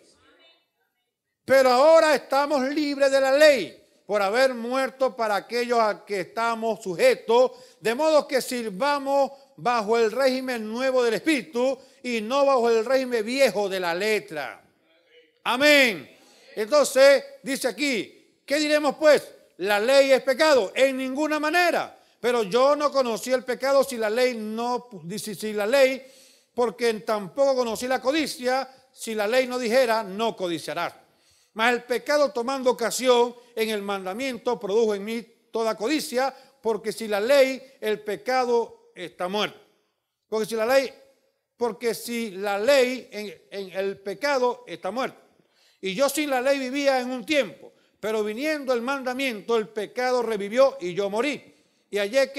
Pero ahora estamos libres de la ley por haber muerto para aquellos a que estamos sujetos, de modo que sirvamos bajo el régimen nuevo del Espíritu y no bajo el régimen viejo de la letra. Amén. Entonces, dice aquí, ¿qué diremos pues? ¿La ley es pecado? En ninguna manera. Pero yo no conocí el pecado si la ley no, si, si la ley, porque tampoco conocí la codicia, si la ley no dijera, no codiciarás. Mas el pecado tomando ocasión en el mandamiento produjo en mí toda codicia, porque si la ley, el pecado está muerto. Porque si la ley, porque si la ley en, el pecado está muerto. Y yo sin la ley vivía en un tiempo, pero viniendo el mandamiento, el pecado revivió y yo morí. Y eh,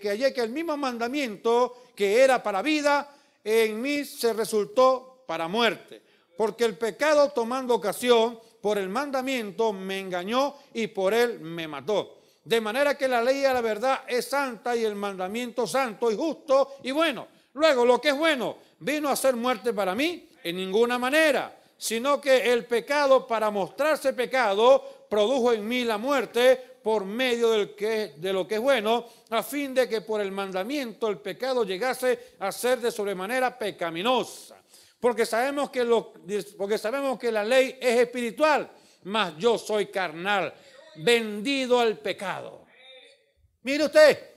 que, hallé que el mismo mandamiento que era para vida, en mí se resultó para muerte porque el pecado tomando ocasión por el mandamiento me engañó y por él me mató. De manera que la ley a la verdad es santa y el mandamiento santo y justo y bueno. Luego, lo que es bueno, vino a ser muerte para mí en ninguna manera, sino que el pecado para mostrarse pecado produjo en mí la muerte por medio de lo que es bueno, a fin de que por el mandamiento el pecado llegase a ser de sobremanera pecaminosa porque sabemos que, lo, porque sabemos que la ley es espiritual, mas yo soy carnal, vendido al pecado. Mire usted,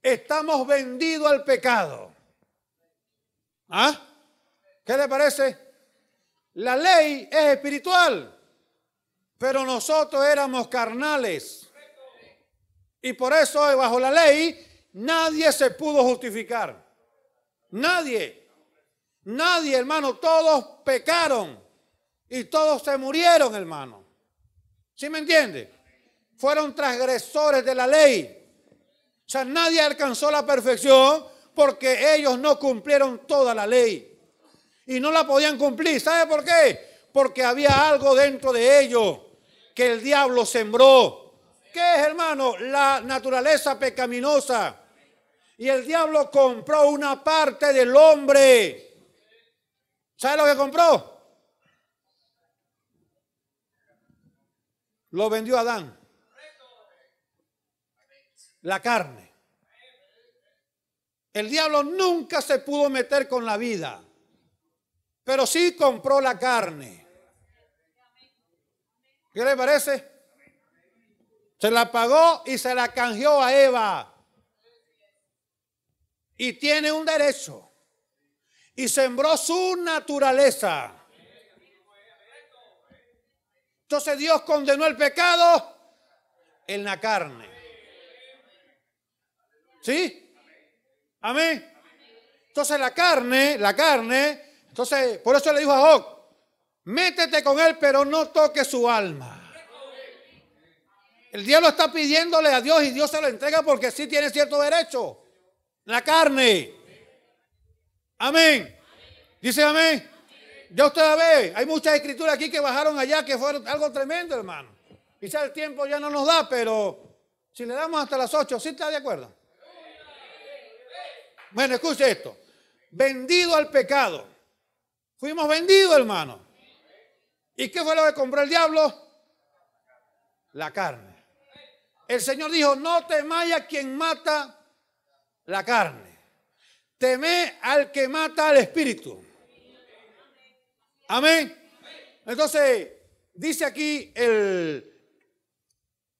estamos vendidos al pecado. ¿Ah? ¿Qué le parece? La ley es espiritual, pero nosotros éramos carnales. Y por eso bajo la ley nadie se pudo justificar. Nadie. Nadie, hermano, todos pecaron y todos se murieron, hermano. ¿Sí me entiende? Fueron transgresores de la ley. O sea, nadie alcanzó la perfección porque ellos no cumplieron toda la ley. Y no la podían cumplir. ¿Sabe por qué? Porque había algo dentro de ellos que el diablo sembró. ¿Qué es, hermano? La naturaleza pecaminosa. Y el diablo compró una parte del hombre ¿Sabe lo que compró? Lo vendió Adán. La carne. El diablo nunca se pudo meter con la vida, pero sí compró la carne. ¿Qué le parece? Se la pagó y se la canjeó a Eva. Y tiene un derecho y sembró su naturaleza. Entonces Dios condenó el pecado en la carne. ¿Sí? Amén. Entonces la carne, la carne, entonces por eso le dijo a Job, métete con él pero no toque su alma. El diablo está pidiéndole a Dios y Dios se lo entrega porque sí tiene cierto derecho. La carne. Amén. Dice amén. Ya usted ve, hay muchas escrituras aquí que bajaron allá que fueron algo tremendo, hermano. Quizá el tiempo ya no nos da, pero si le damos hasta las ocho, ¿sí está de acuerdo? Bueno, escuche esto. Vendido al pecado. Fuimos vendidos, hermano. ¿Y qué fue lo que compró el diablo? La carne. El Señor dijo, no te a quien mata la carne. Temé al que mata al espíritu. Amén. Entonces, dice aquí el,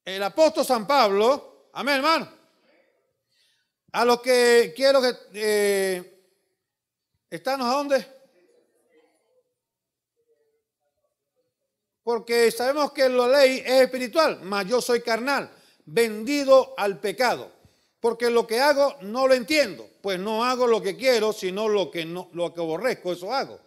el apóstol San Pablo, amén hermano, a los que quiero que eh, estamos a dónde. Porque sabemos que la ley es espiritual, mas yo soy carnal, vendido al pecado. Porque lo que hago no lo entiendo pues no hago lo que quiero, sino lo que, no, lo que aborrezco, eso hago.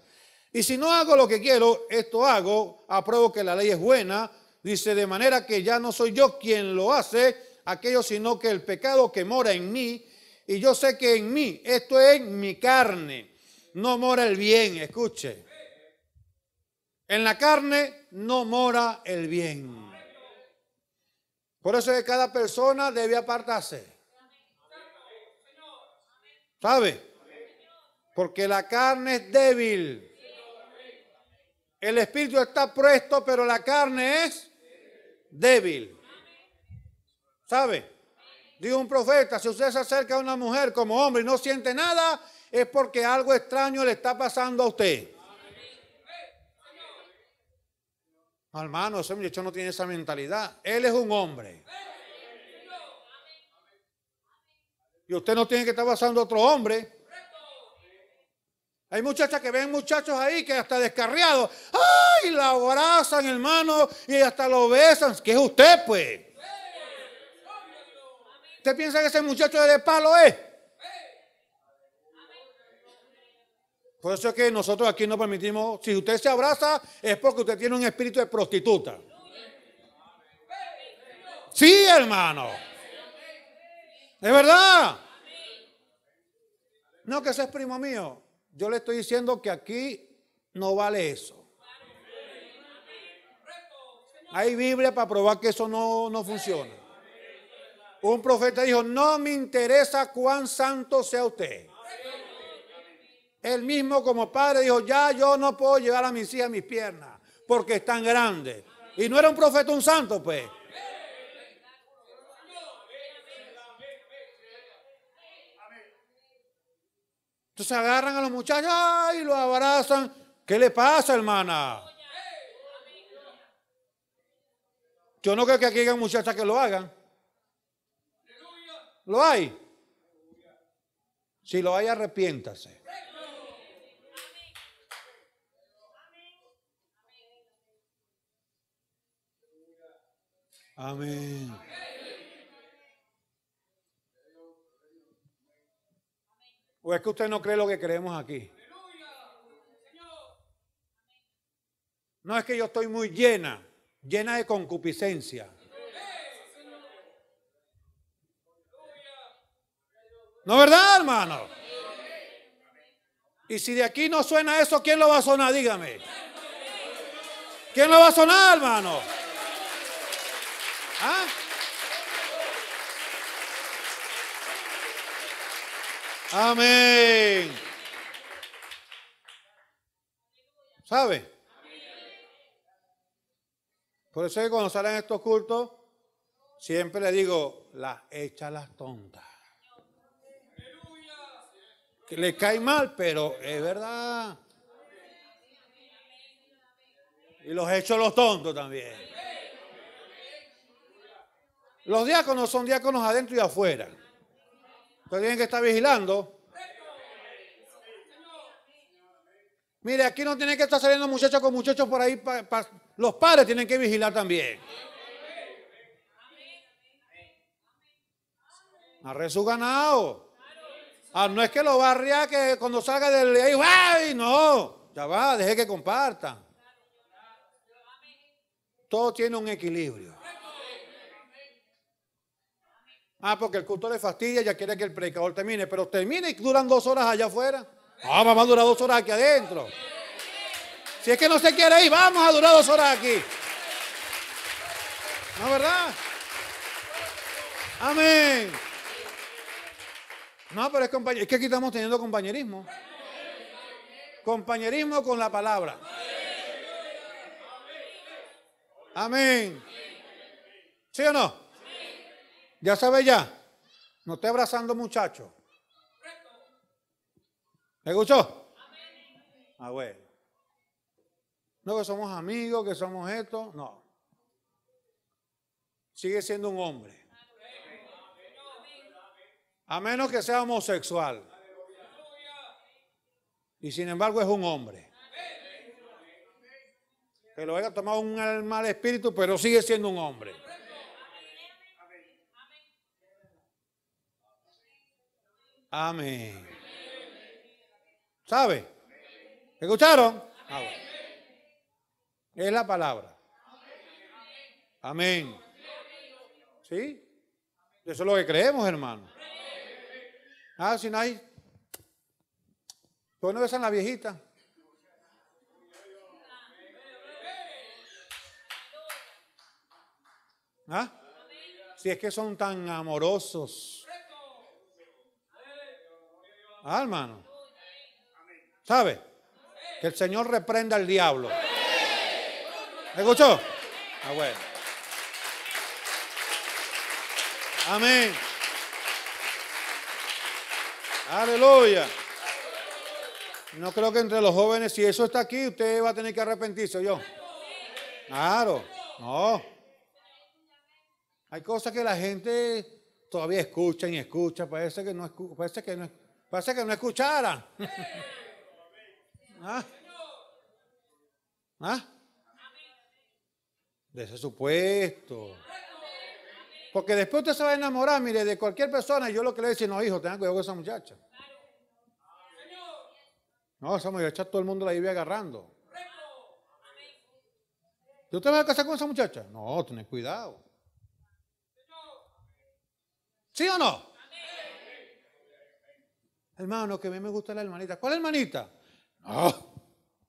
Y si no hago lo que quiero, esto hago, apruebo que la ley es buena, dice, de manera que ya no soy yo quien lo hace, aquello, sino que el pecado que mora en mí, y yo sé que en mí, esto es mi carne, no mora el bien, escuche. En la carne no mora el bien. Por eso es que cada persona debe apartarse. ¿Sabe? Porque la carne es débil. El espíritu está presto, pero la carne es débil. ¿Sabe? Dijo un profeta, si usted se acerca a una mujer como hombre y no siente nada, es porque algo extraño le está pasando a usted. Hermano, ese muchacho no tiene esa mentalidad. Él es un hombre. Y usted no tiene que estar abrazando a otro hombre. Hay muchachas que ven muchachos ahí que hasta descarriados, ¡ay! La abrazan, hermano, y hasta lo besan. ¿Qué es usted, pues? ¿Usted piensa que ese muchacho de palo es? Por eso es que nosotros aquí no permitimos, si usted se abraza, es porque usted tiene un espíritu de prostituta. Sí, hermano. Es verdad. No, que ese es primo mío. Yo le estoy diciendo que aquí no vale eso. Hay Biblia para probar que eso no, funciona. Un profeta dijo, no me interesa cuán santo sea usted. El mismo como padre dijo, ya yo no puedo llevar a mis hijas mis piernas porque están grandes. Y no era un profeta, un santo, pues. se agarran a los muchachos y los abrazan. ¿Qué le pasa, hermana? Yo no creo que aquí hayan muchachas que lo hagan. ¿Lo hay? Si lo hay, arrepiéntase. Amén. ¿O es que usted no cree lo que creemos aquí? No es que yo estoy muy llena, llena de concupiscencia. ¿No verdad, hermano? Y si de aquí no suena eso, ¿quién lo va a sonar? Dígame. ¿Quién lo va a sonar, hermano? Amén. ¿Sabe? Por eso que cuando salen estos cultos, siempre le digo, las echa las tontas. Que le cae mal, pero es verdad. Y los hechos los tontos también. Los diáconos son diáconos adentro y afuera tienen que estar vigilando. Mire, aquí no tienen que estar saliendo muchachos con muchachos por ahí. los padres tienen que vigilar también. Arre su ganado. Ah, no es que lo barrea, que cuando salga del ahí, ¡ay! No, ya va, deje que compartan. Todo tiene un equilibrio. Ah, porque el culto le fastidia, ya quiere que el predicador termine, pero termine y duran dos horas allá afuera. Ah, vamos a durar dos horas aquí adentro. Si es que no se quiere ir, vamos a durar dos horas aquí. ¿No es verdad? Amén. No, pero es compañero. Es que aquí estamos teniendo compañerismo. Compañerismo con la palabra. Amén. ¿Sí o no? ¿Ya sabe ya? No esté abrazando muchacho. ¿Me gustó? Ah, bueno. No que somos amigos, que somos esto. No. Sigue siendo un hombre. A menos que sea homosexual. Y sin embargo es un hombre. Que lo haya tomado un mal espíritu, pero sigue siendo un hombre. Amén. ¿Sabe? escucharon? Ah, es la palabra. Amén. ¿Sí? Eso es lo que creemos, hermano. Ah, si no hay. ¿Tú pues no besan la viejita? ¿Ah? Si es que son tan amorosos. Ah, hermano. ¿Sabe? Que el Señor reprenda al diablo. ¿Me escuchó? Ah, Amén. Aleluya. No creo que entre los jóvenes, si eso está aquí, usted va a tener que arrepentirse, yo. Claro, no. Hay cosas que la gente todavía escucha y escucha, parece que no, parece que no, Parece que no escuchara. ¿Ah? ¿Ah? De ese supuesto. Porque después usted se va a enamorar, mire, de cualquier persona. Y yo lo que le decir, no, hijo, tengan cuidado con esa muchacha. No, esa muchacha todo el mundo la iba agarrando. ¿Tú te vas a casar con esa muchacha? No, ten cuidado. ¿Sí o no? Hermano, que a mí me gusta la hermanita. ¿Cuál hermanita? No.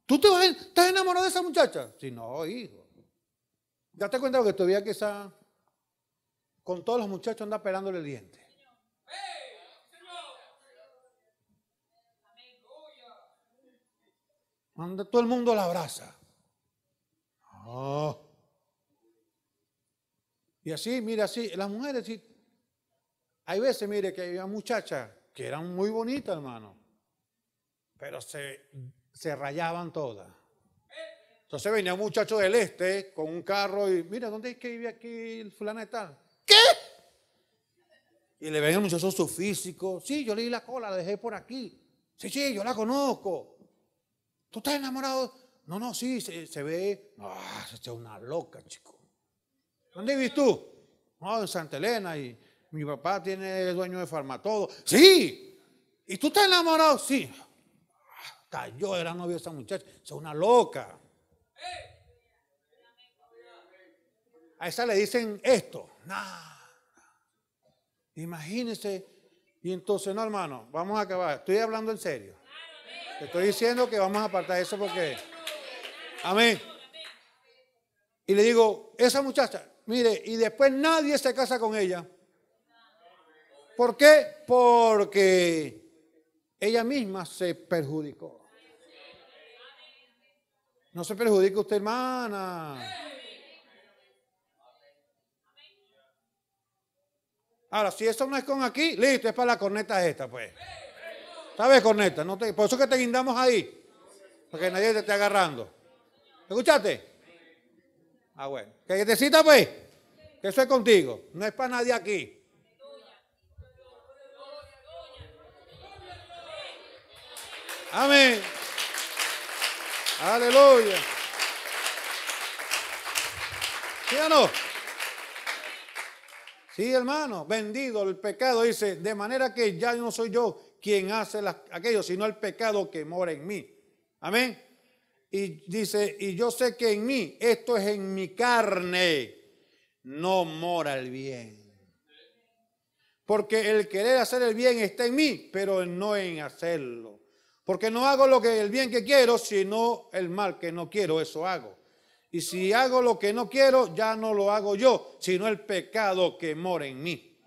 ¿Tú te vas, estás enamorado de esa muchacha? Sí, no, hijo. Ya te cuenta que todavía que esa con todos los muchachos anda pelándole el diente. Anda, todo el mundo la abraza. No. Y así, mira, así, las mujeres, sí. hay veces, mire, que hay una muchacha que eran muy bonitas, hermano, pero se, rayaban todas. Entonces venía un muchacho del este con un carro y, mira, ¿dónde es que vive aquí el fulano de tal? ¿Qué? Y le venía un muchacho su físico. Sí, yo leí la cola, la dejé por aquí. Sí, sí, yo la conozco. ¿Tú estás enamorado? No, no, sí, se, ve. Ah, es una loca, chico. ¿Dónde vives tú? No, en Santa Elena. Y mi papá tiene el dueño de farmatodo. Sí. ¿Y tú estás enamorado? Sí. Cayó yo era novio esa muchacha. Es una loca. A esa le dicen esto. Nah. Imagínense. Y entonces, no, hermano, vamos a acabar. Estoy hablando en serio. Te estoy diciendo que vamos a apartar eso porque. Amén. Y le digo, esa muchacha, mire, y después nadie se casa con ella. ¿Por qué? Porque ella misma se perjudicó. No se perjudique usted, hermana. Ahora, si eso no es con aquí, listo, es para la corneta esta, pues. ¿Sabes, corneta? por eso que te guindamos ahí. Porque nadie te esté agarrando. ¿Escuchaste? Ah, bueno. ¿Qué te cita, pues? Que eso es contigo. No es para nadie aquí. Amén. Aleluya. ¿Sí o no? Sí, hermano, vendido el pecado, dice, de manera que ya no soy yo quien hace aquello, sino el pecado que mora en mí. Amén. Y dice, y yo sé que en mí, esto es en mi carne, no mora el bien. Porque el querer hacer el bien está en mí, pero no en hacerlo. Porque no hago lo que el bien que quiero, sino el mal que no quiero, eso hago. Y si hago lo que no quiero, ya no lo hago yo, sino el pecado que mora en mí.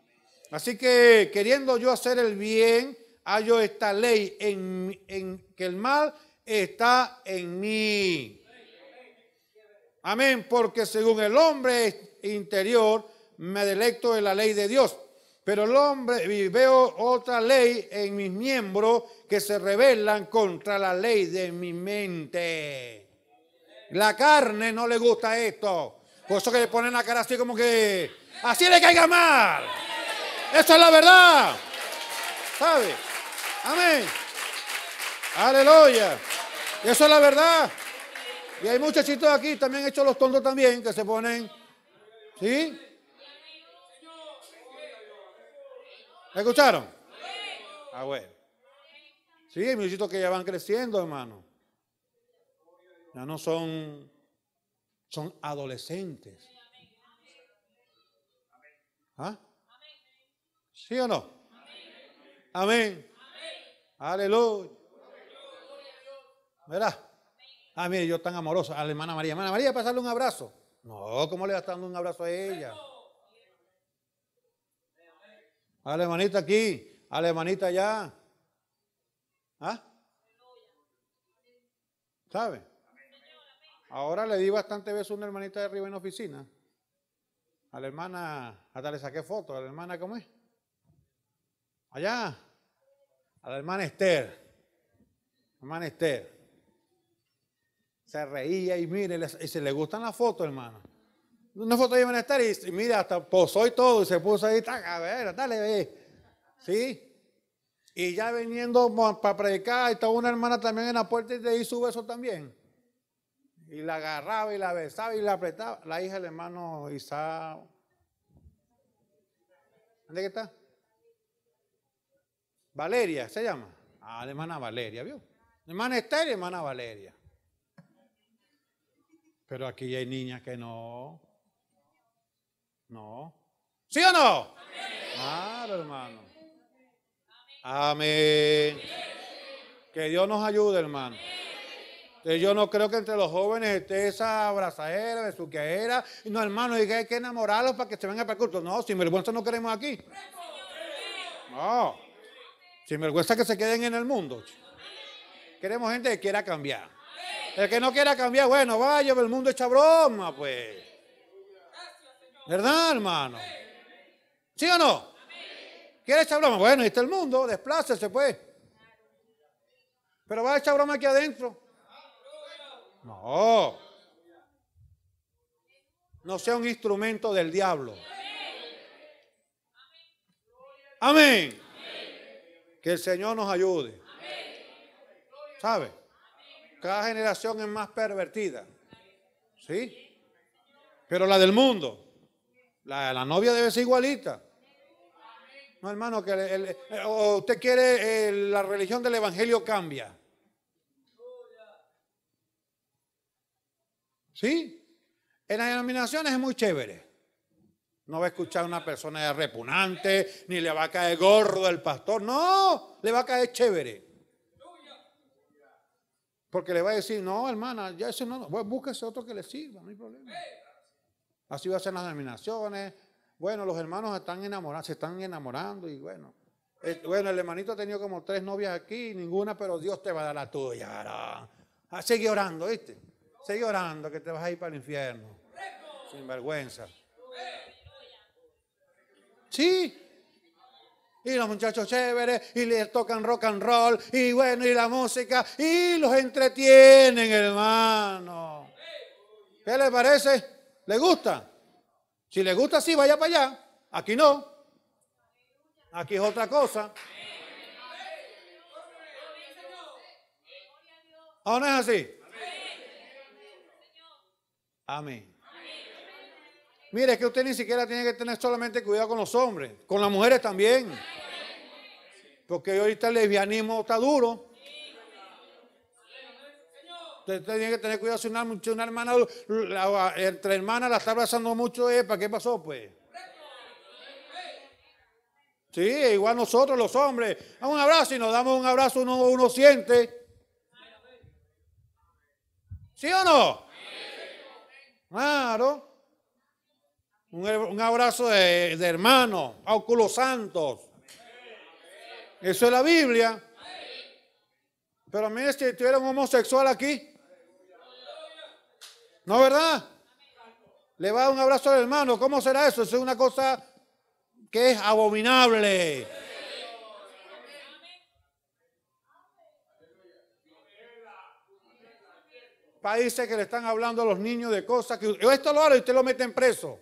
Así que queriendo yo hacer el bien, hallo esta ley en, que el mal está en mí. Amén, porque según el hombre interior me delecto de la ley de Dios, pero el hombre veo otra ley en mis miembros que se rebelan contra la ley de mi mente. La carne no le gusta esto. Por eso que le ponen la cara así como que así le caiga mal. Esa es la verdad. ¿Sabe? Amén. Aleluya. Eso es la verdad. Y hay muchachitos aquí, también hechos los tontos también, que se ponen. ¿Sí? escucharon? Ah, bueno. Sí, hay muchachitos que ya van creciendo, hermano. Ya no son, son adolescentes. ¿Ah? ¿Sí o no? Amén. Aleluya. ¿Verdad? Ah, mire, yo tan amorosa. A la hermana María. Hermana María, pasarle un abrazo. No, ¿cómo le va dando un abrazo a ella? A la hermanita aquí, a la hermanita allá. ¿Ah? ¿Sabe? Ahora le di bastante veces a una hermanita de arriba en la oficina. A la hermana, hasta le saqué foto, a la hermana, ¿cómo es? Allá, a la hermana Esther. Hermana Esther. Se reía y mire, y se le gustan las fotos, hermana. Una foto de hermana Esther y, mire mira, hasta posó y todo, y se puso ahí, taca, a ver, dale, ve. ¿Sí? Y ya viniendo para predicar, estaba una hermana también en la puerta y le hizo beso también. Y la agarraba y la besaba y la apretaba. La hija del hermano Isa... ¿Dónde está? Valeria se llama. Ah, hermana Valeria, ¿vio? hermana Esther y hermana Valeria. Pero aquí hay niñas que no. No. ¿Sí o no? Claro, hermano. Amén. Que Dios nos ayude, hermano. yo no creo que entre los jóvenes esté esa abrazadera, Y No, hermano, y que hay que enamorarlos para que se vengan para el No, sin vergüenza no queremos aquí. No. vergüenza que se queden en el mundo. Queremos gente que quiera cambiar. El que no quiera cambiar, bueno, vaya, el mundo echa broma, pues. ¿Verdad, hermano? ¿Sí o no? ¿Quiere echar broma? Bueno, ahí está el mundo, desplácese pues. Pero va a echar broma aquí adentro. No. No sea un instrumento del diablo. Amén. Que el Señor nos ayude. ¿Sabe? Cada generación es más pervertida. ¿Sí? Pero la del mundo, la, la novia debe ser igualita. No, hermano, que eh, o usted quiere eh, la religión del Evangelio cambia. ¿Sí? En las denominaciones es muy chévere. No va a escuchar una persona repugnante, ni le va a caer gordo el pastor. No, le va a caer chévere. Porque le va a decir, no, hermana, ya ese no, búsquese otro que le sirva, no hay problema. Así va a ser las denominaciones, bueno, los hermanos están enamorados, se están enamorando y bueno. Eh, bueno, el hermanito ha tenido como tres novias aquí, ninguna, pero Dios te va a dar la tuya. Ah, sigue orando, ¿viste? Sigue orando que te vas a ir para el infierno. Sin vergüenza. Sí. Y los muchachos chéveres, y les tocan rock and roll, y bueno, y la música, y los entretienen, hermano. ¿Qué le parece? ¿Le gusta? Si le gusta así, vaya para allá. Aquí no. Aquí es otra cosa. ¿O ¿Ah, no es así? Amén. Mire, es que usted ni siquiera tiene que tener solamente cuidado con los hombres, con las mujeres también. Porque ahorita el lesbianismo está duro. Usted tiene que tener cuidado si una, hermana, entre hermanas la está abrazando mucho, ¿para qué pasó pues? Sí, igual nosotros los hombres, un abrazo y nos damos un abrazo, uno, siente. ¿Sí o no? Claro. Un, abrazo de, hermano, hermano óculos santos. Eso es la Biblia. Pero a mí, si tuviera un homosexual aquí, ¿No, verdad? Le va a un abrazo al hermano. ¿Cómo será eso? Eso es una cosa que es abominable. Países que le están hablando a los niños de cosas que esto lo habla y usted lo mete en preso.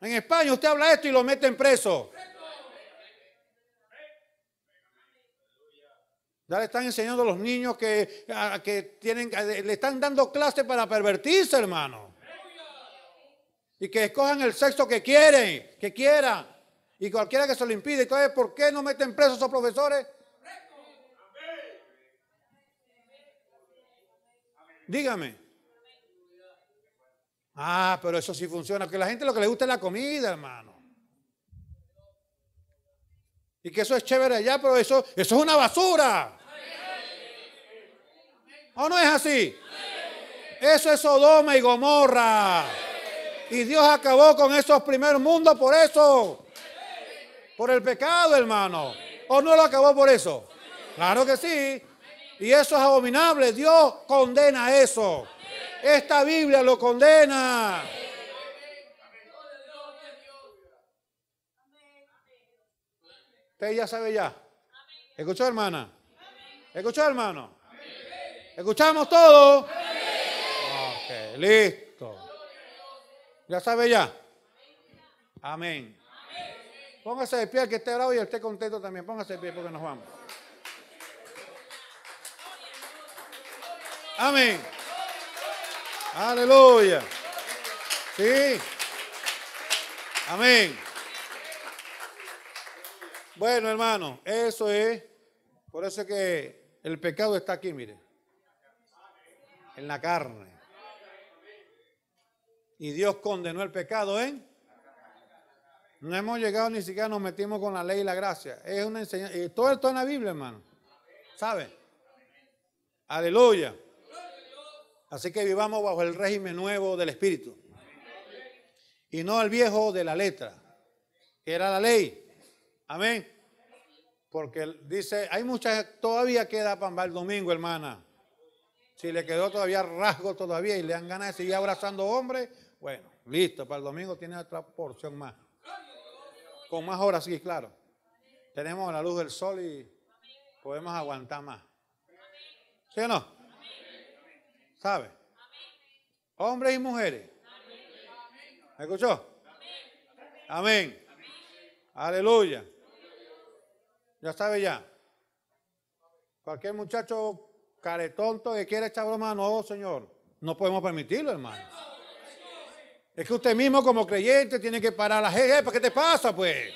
En España usted habla esto y lo mete en preso. Ya le están enseñando a los niños que, tienen, le están dando clases para pervertirse, hermano. Y que escojan el sexo que quieren, que quieran. Y cualquiera que se lo impide. Entonces, ¿por qué no meten presos a esos profesores? Dígame. Ah, pero eso sí funciona. Que la gente lo que le gusta es la comida, hermano. Y que eso es chévere allá, pero eso, eso es una basura. ¿O no es así? Eso es Sodoma y Gomorra. Y Dios acabó con esos primeros mundos por eso. Por el pecado, hermano. ¿O no lo acabó por eso? Claro que sí. Y eso es abominable. Dios condena eso. Esta Biblia lo condena. Usted ya sabe ya. ¿Escuchó, hermana? ¿Escuchó, hermano? ¿Escuchamos todo? Ok, listo. ¿Ya sabe ya? Amén. Póngase de pie que esté bravo y esté contento también. Póngase de pie porque nos vamos. Amén. Aleluya. Sí. Amén. Bueno, hermano, eso es. Por eso es que el pecado está aquí, mire en la carne. Y Dios condenó el pecado ¿eh? No hemos llegado ni siquiera nos metimos con la ley y la gracia. Es una enseñanza. Y eh, todo esto en la Biblia, hermano. ¿Sabe? Aleluya. Así que vivamos bajo el régimen nuevo del Espíritu. Y no el viejo de la letra, que era la ley. Amén. Porque dice, hay muchas, todavía queda para el domingo, hermana. Si le quedó todavía rasgo todavía y le dan ganas de seguir abrazando hombres, bueno, listo, para el domingo tiene otra porción más. Con más horas, sí, claro. Tenemos la luz del sol y podemos aguantar más. ¿Sí o no? ¿Sabe? Hombres y mujeres. ¿Me escuchó? Amén. Aleluya. Ya sabe ya. Cualquier muchacho tonto que quiere echar broma. No, señor. No podemos permitirlo, hermano. Es que usted mismo como creyente tiene que parar a la gente. ¿Qué te pasa, pues?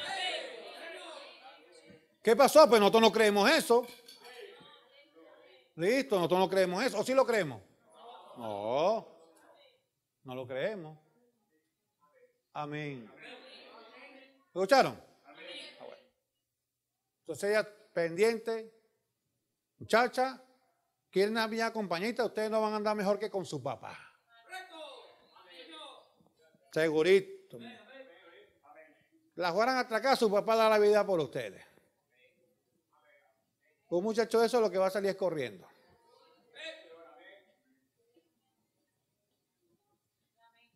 ¿Qué pasó? Pues nosotros no creemos eso. Listo, nosotros no creemos eso. ¿O sí lo creemos? No, no lo creemos. Amén. ¿Escucharon? Ah, Entonces ella pendiente, muchacha, ¿Quieren no había compañita? Ustedes no van a andar mejor que con su papá. Segurito. La juegan a atracar, su papá da la vida por ustedes. Un muchacho eso lo que va a salir es corriendo.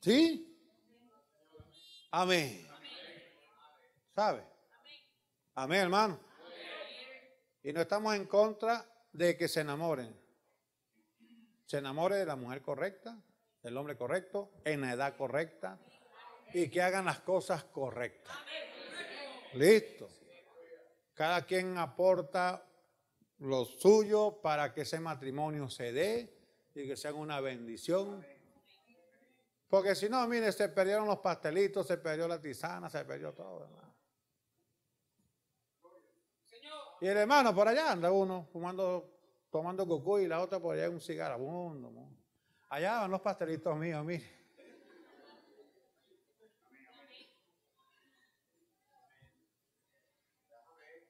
¿Sí? Amén. ¿Sabe? Amén, hermano. Y no estamos en contra de que se enamoren se enamore de la mujer correcta, del hombre correcto, en la edad correcta y que hagan las cosas correctas. Listo. Cada quien aporta lo suyo para que ese matrimonio se dé y que sea una bendición. Porque si no, mire, se perdieron los pastelitos, se perdió la tisana, se perdió todo. Y el hermano por allá anda uno fumando tomando coco y la otra por pues, allá un cigarabundo. Allá van los pastelitos míos, mire.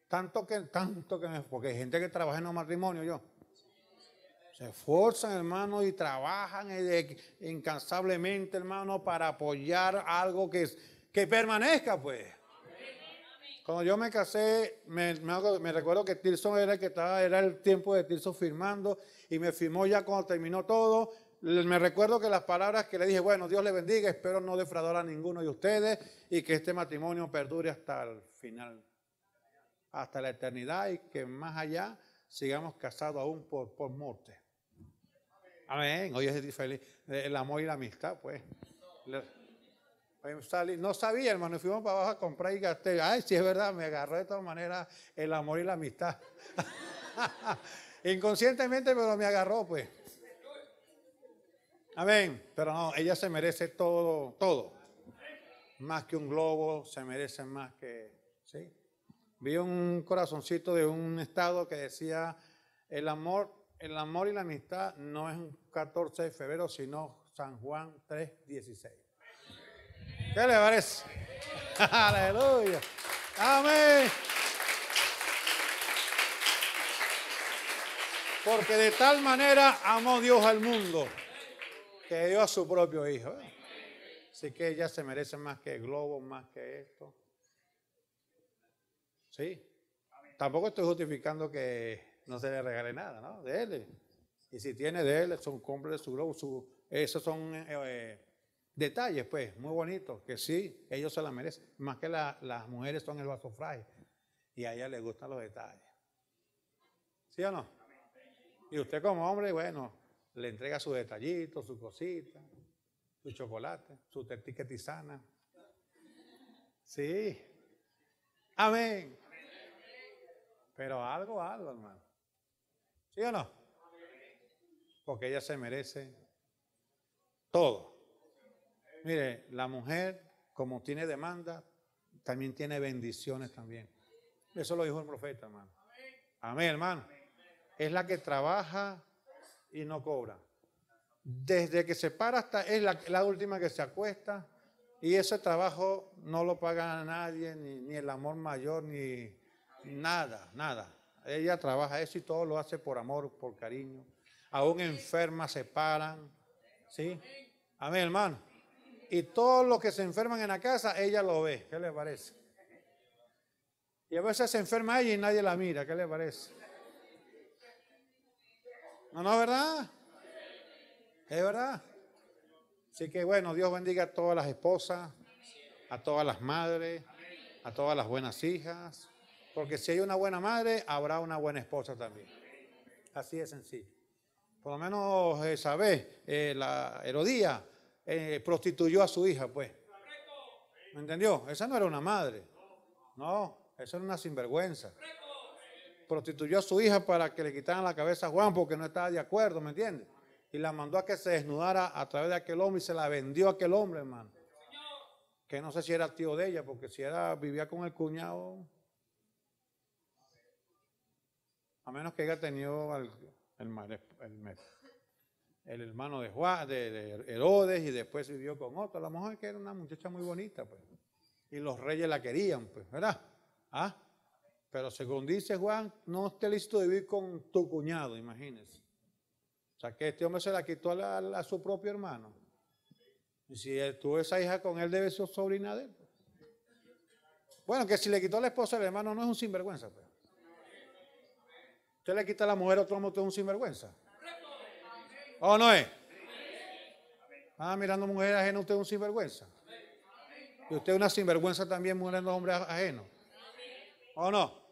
Tanto que, tanto que porque hay gente que trabaja en los matrimonios, yo. Se esfuerzan, hermano, y trabajan eh, incansablemente, hermano, para apoyar algo que, que permanezca, pues. Cuando yo me casé, me, recuerdo que Tilson era el que estaba, era el tiempo de Tilson firmando y me firmó ya cuando terminó todo. Me recuerdo que las palabras que le dije, bueno, Dios le bendiga, espero no defraudar a ninguno de ustedes y que este matrimonio perdure hasta el final, hasta la eternidad y que más allá sigamos casados aún por, por muerte. Amén. Hoy es feliz. El amor y la amistad, pues. No sabía, hermano, fuimos para abajo a comprar y gasté. Ay, sí es verdad, me agarró de todas maneras el amor y la amistad. Inconscientemente, pero me agarró, pues. Amén. Pero no, ella se merece todo, todo. Más que un globo, se merece más que. ¿sí? Vi un corazoncito de un estado que decía: el amor, el amor y la amistad no es un 14 de febrero, sino San Juan 3, ¿Qué le parece? Aleluya. Amén. Porque de tal manera amó Dios al mundo que dio a su propio hijo. Así que ella se merece más que globo, más que esto. Sí. Tampoco estoy justificando que no se le regale nada, ¿no? De él. Y si tiene de él, son compras de su globo. Su, esos son eh, eh, Detalles, pues, muy bonitos, que sí, ellos se la merecen. Más que las mujeres son el vaso frágil. Y a ella le gustan los detalles. ¿Sí o no? Y usted como hombre, bueno, le entrega su detallito, su cosita, su chocolate, su tetiquetizana. Sí. Amén. Pero algo, algo, hermano. ¿Sí o no? Porque ella se merece todo mire, la mujer, como tiene demanda, también tiene bendiciones también. Eso lo dijo el profeta, hermano. Amén, hermano. Es la que trabaja y no cobra. Desde que se para hasta es la, última que se acuesta. Y ese trabajo no lo paga nadie, ni, el amor mayor, ni nada, nada. Ella trabaja eso y todo lo hace por amor, por cariño. Aún enferma se paran. ¿Sí? Amén, hermano. Y todos los que se enferman en la casa, ella lo ve. ¿Qué le parece? Y a veces se enferma ella y nadie la mira. ¿Qué le parece? ¿No, no, verdad? ¿Es verdad? Así que bueno, Dios bendiga a todas las esposas, a todas las madres, a todas las buenas hijas. Porque si hay una buena madre, habrá una buena esposa también. Así de sencillo. Por lo menos eh, sabés, eh, la Herodía eh, prostituyó a su hija, pues. ¿Me entendió? Esa no era una madre. No, esa era una sinvergüenza. Prostituyó a su hija para que le quitaran la cabeza a Juan porque no estaba de acuerdo, ¿me entiendes? Y la mandó a que se desnudara a través de aquel hombre y se la vendió a aquel hombre, hermano. Que no sé si era tío de ella, porque si era, vivía con el cuñado. A menos que haya tenido el, el, el hermano de Juan, de, Herodes, y después vivió con otro La mujer que era una muchacha muy bonita, pues. Y los reyes la querían, pues, ¿verdad? ¿Ah? Pero según dice Juan, no esté listo de vivir con tu cuñado, imagínense. O sea, que este hombre se la quitó a, su propio hermano. Y si tuvo esa hija con él, debe ser sobrina de él. Pues. Bueno, que si le quitó la esposa al hermano, no es un sinvergüenza, pues. Usted le quita a la mujer a otro hombre, es un sinvergüenza. ¿O no es? Ah, mirando mujeres ajenas, usted es un sinvergüenza. Y usted es una sinvergüenza también mirando hombres ajenos. ¿O no?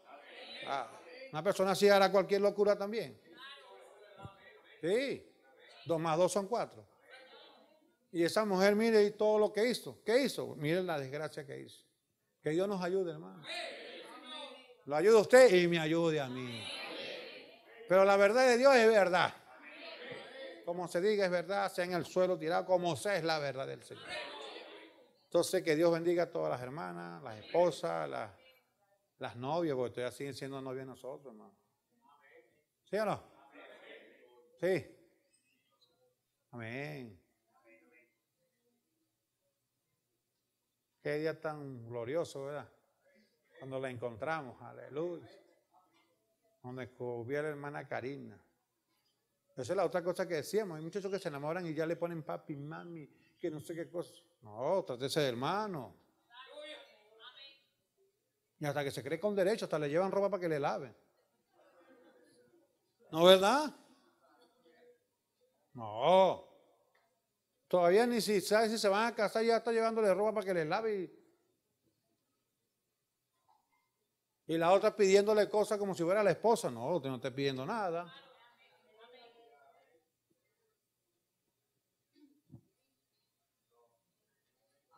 Ah, una persona así hará cualquier locura también. Sí. Dos más dos son cuatro. Y esa mujer, mire, y todo lo que hizo. ¿Qué hizo? Mire la desgracia que hizo. Que Dios nos ayude, hermano. Lo ayude usted y me ayude a mí. Pero la verdad de Dios es verdad como se diga es verdad, sea en el suelo tirado, como sea es la verdad del Señor. Entonces, que Dios bendiga a todas las hermanas, las esposas, las, las novias, porque todavía siguen siendo novias nosotros, hermano. ¿Sí o no? Sí. Amén. Qué día tan glorioso, ¿verdad? Cuando la encontramos, aleluya. Donde hubiera la hermana Karina. Esa es la otra cosa que decíamos. Hay muchachos que se enamoran y ya le ponen papi, mami, que no sé qué cosa. No, trátese de hermano. Y hasta que se cree con derecho, hasta le llevan ropa para que le laven. ¿No verdad? No. Todavía ni si sabe si se van a casar, ya está llevándole ropa para que le lave. Y, la otra pidiéndole cosas como si fuera la esposa. No, usted no está pidiendo nada.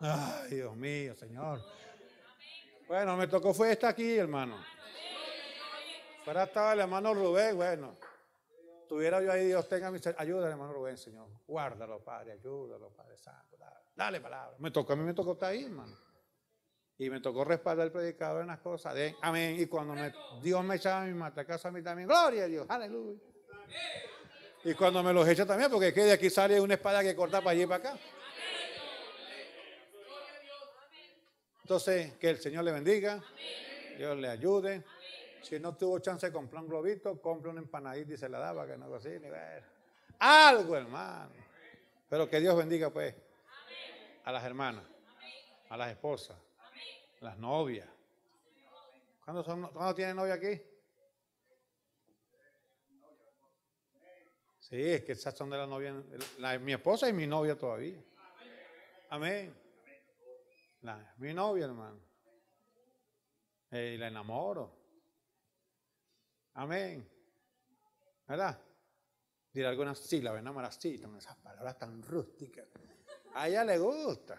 Ay, Dios mío, Señor. Bueno, me tocó fue esta aquí, hermano. Fuera estaba el hermano Rubén, bueno. Tuviera yo ahí, Dios tenga mi Ayúdale, hermano Rubén, Señor. Guárdalo, Padre, ayúdalo, Padre Santo. Dale, palabra. Me tocó, a mí me tocó estar ahí, hermano. Y me tocó respaldar el predicador en las cosas. amén. Y cuando Dios me echaba a mi mata a mí también. Gloria a Dios, aleluya. Y cuando me los echa también, porque es de aquí sale una espada que corta para allí y para acá. Entonces, que el Señor le bendiga, Dios le ayude. Si no tuvo chance de comprar un globito, compre un empanadito y se la daba, que no así, ni Algo, hermano. Pero que Dios bendiga, pues, a las hermanas, a las esposas, las novias. ¿Cuándo, son, ¿Cuándo tiene novia aquí? Sí, es que esas son de la novia, mi esposa y mi novia todavía. Amén mi novia, hermano. Eh, y la enamoro. Amén. ¿Verdad? Dirá algunas sílabas, enamoracitas esas palabras tan rústicas. A ella le gusta.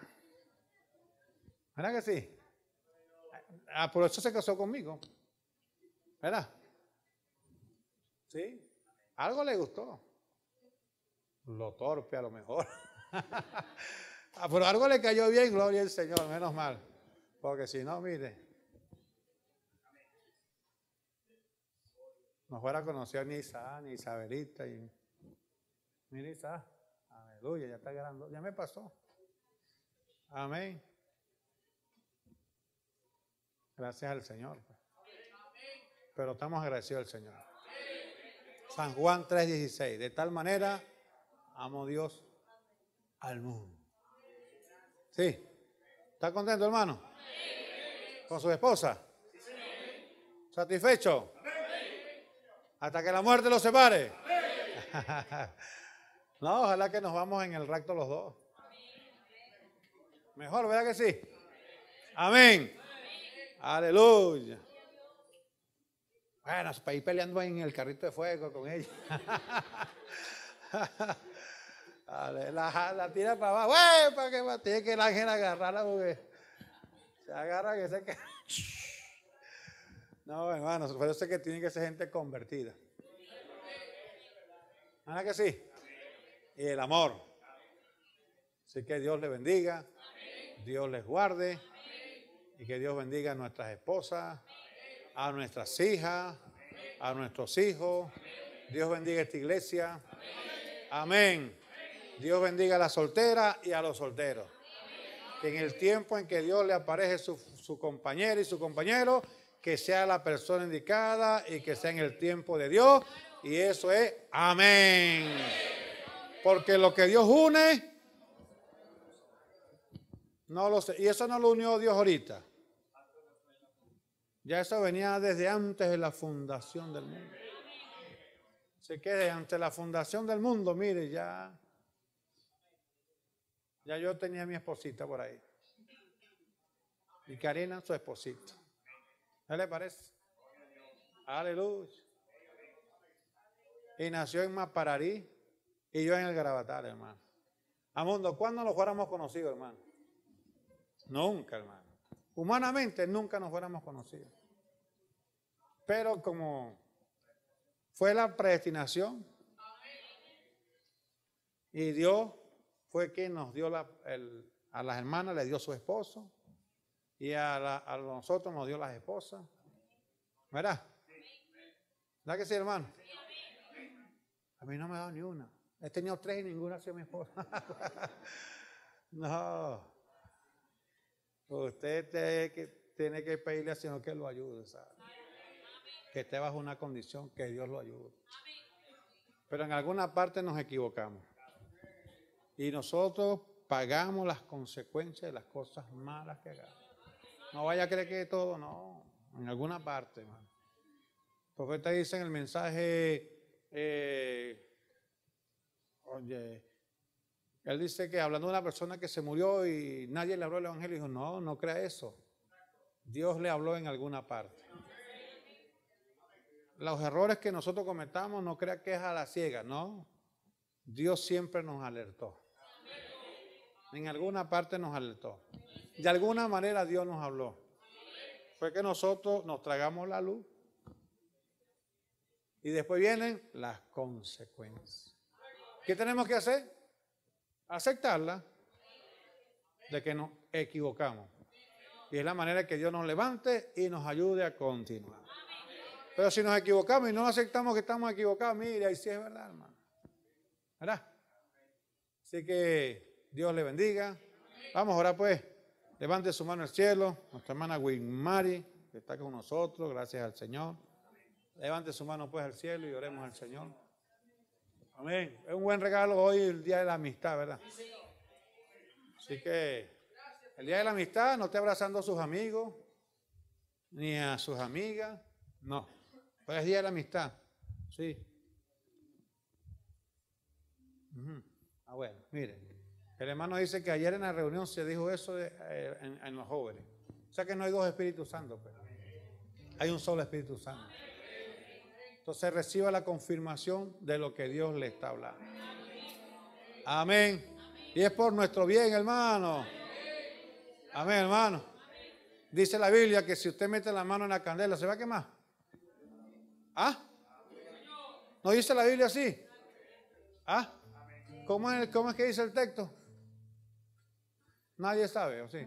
¿Verdad que sí? Ah, ah, por eso se casó conmigo. ¿Verdad? ¿Sí? Algo le gustó. Lo torpe a lo mejor. Ah, algo le cayó bien, gloria al Señor, menos mal. Porque si no, mire. no fuera a conocer ni Isa, ni Isabelita. Y, mire Isa, aleluya, ya está grande! Ya me pasó. Amén. Gracias al Señor. Pues. Pero estamos agradecidos al Señor. San Juan 3:16. De tal manera, amo Dios al mundo. Sí. ¿Está contento, hermano? ¿Con su esposa? ¿Satisfecho? Hasta que la muerte los separe. no, ojalá que nos vamos en el recto los dos. Mejor, ¿verdad que sí? Amén. Aleluya. Bueno, para ir peleando en el carrito de fuego con ella. la, tira para abajo. ¿Para Tiene que el ángel agarrarla porque se agarra que se que No, hermanos, Yo sé que tiene que ser gente convertida. ¿Verdad que sí? Y el amor. Así que Dios les bendiga. Dios les guarde. Y que Dios bendiga a nuestras esposas, a nuestras hijas, a nuestros hijos. Dios bendiga esta iglesia. Amén. Dios bendiga a la soltera y a los solteros. Que en el tiempo en que Dios le aparece su, su compañera y su compañero, que sea la persona indicada y que sea en el tiempo de Dios. Y eso es amén. Porque lo que Dios une, no lo sé. Y eso no lo unió Dios ahorita. Ya eso venía desde antes de la fundación del mundo. Se quede ante la fundación del mundo, mire, ya ya yo tenía a mi esposita por ahí. Y Karina, su esposita. ¿Qué le parece? Aleluya. Y nació en Mapararí y yo en el Gravatar, hermano. Amundo, ¿cuándo nos fuéramos conocidos, hermano? Nunca, hermano. Humanamente nunca nos fuéramos conocidos. Pero como fue la predestinación y Dios fue quien nos dio la, a las hermanas, le dio su esposo, y a, nosotros nos dio las esposas. ¿Verdad? ¿Verdad que sí, hermano? A mí no me ha dado ni una. He tenido tres y ninguna ha sido mi esposa. no. Usted tiene que, tiene que pedirle al Señor que lo ayude, ¿sabe? Que esté bajo una condición que Dios lo ayude. Pero en alguna parte nos equivocamos. Y nosotros pagamos las consecuencias de las cosas malas que hagamos. No vaya a creer que todo, no. En alguna parte, hermano. El profeta dice en el mensaje, eh, oye, él dice que hablando de una persona que se murió y nadie le habló el evangelio, dijo, no, no crea eso. Dios le habló en alguna parte. Los errores que nosotros cometamos, no crea que es a la ciega, no. Dios siempre nos alertó. En alguna parte nos alertó. De alguna manera Dios nos habló. Fue que nosotros nos tragamos la luz. Y después vienen las consecuencias. ¿Qué tenemos que hacer? Aceptarla de que nos equivocamos. Y es la manera que Dios nos levante y nos ayude a continuar. Pero si nos equivocamos y no aceptamos que estamos equivocados, mira, ahí sí es verdad, hermano. ¿Verdad? Así que Dios le bendiga. Vamos ahora pues. Levante su mano al cielo. Nuestra hermana Winmari, que está con nosotros, gracias al Señor. Levante su mano pues al cielo y oremos al Señor. Amén. Es un buen regalo hoy el Día de la Amistad, ¿verdad? Así que el Día de la Amistad no esté abrazando a sus amigos ni a sus amigas. No. Pues, es Día de la Amistad. Sí. Ah, bueno, miren. El hermano dice que ayer en la reunión se dijo eso eh, en, los jóvenes. O sea que no hay dos Espíritus Santos, pero pues. hay un solo Espíritu Santo. Entonces reciba la confirmación de lo que Dios le está hablando. Amén. Y es por nuestro bien, hermano. Amén, hermano. Dice la Biblia que si usted mete la mano en la candela, ¿se va a quemar? ¿Ah? ¿No dice la Biblia así? ¿Ah? ¿Cómo es, cómo es que dice el texto? Nadie sabe, ¿o sí?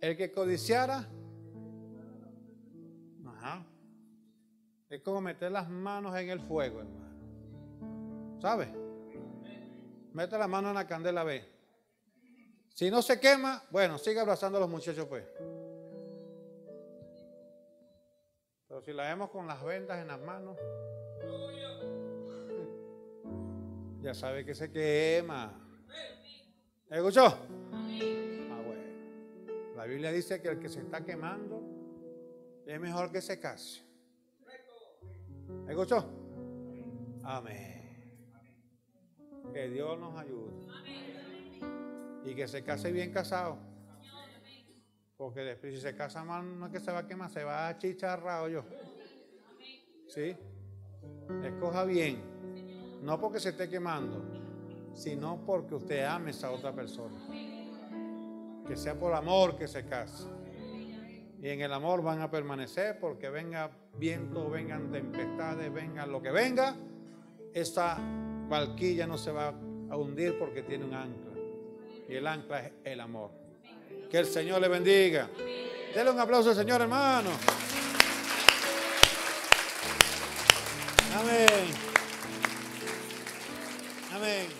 El que codiciara, ajá, es como meter las manos en el fuego, hermano. ¿Sabe? Mete la mano en la candela, ve. Si no se quema, bueno, sigue abrazando a los muchachos, pues. Pero si la vemos con las vendas en las manos. Ya sabe que se quema. ¿Escuchó? Ah, La Biblia dice que el que se está quemando es mejor que se case. ¿Escuchó? Amén. Que Dios nos ayude. Y que se case bien casado. Porque después si se casa mal, no es que se va a quemar, se va a chicharrar yo. ¿Sí? Escoja bien. No porque se esté quemando, sino porque usted ame a esa otra persona. Que sea por amor que se case. Y en el amor van a permanecer porque venga viento, vengan tempestades, venga lo que venga, esta valquilla no se va a hundir porque tiene un ancla. Y el ancla es el amor. Que el Señor le bendiga. Denle un aplauso al Señor, hermano. Amén. Amén.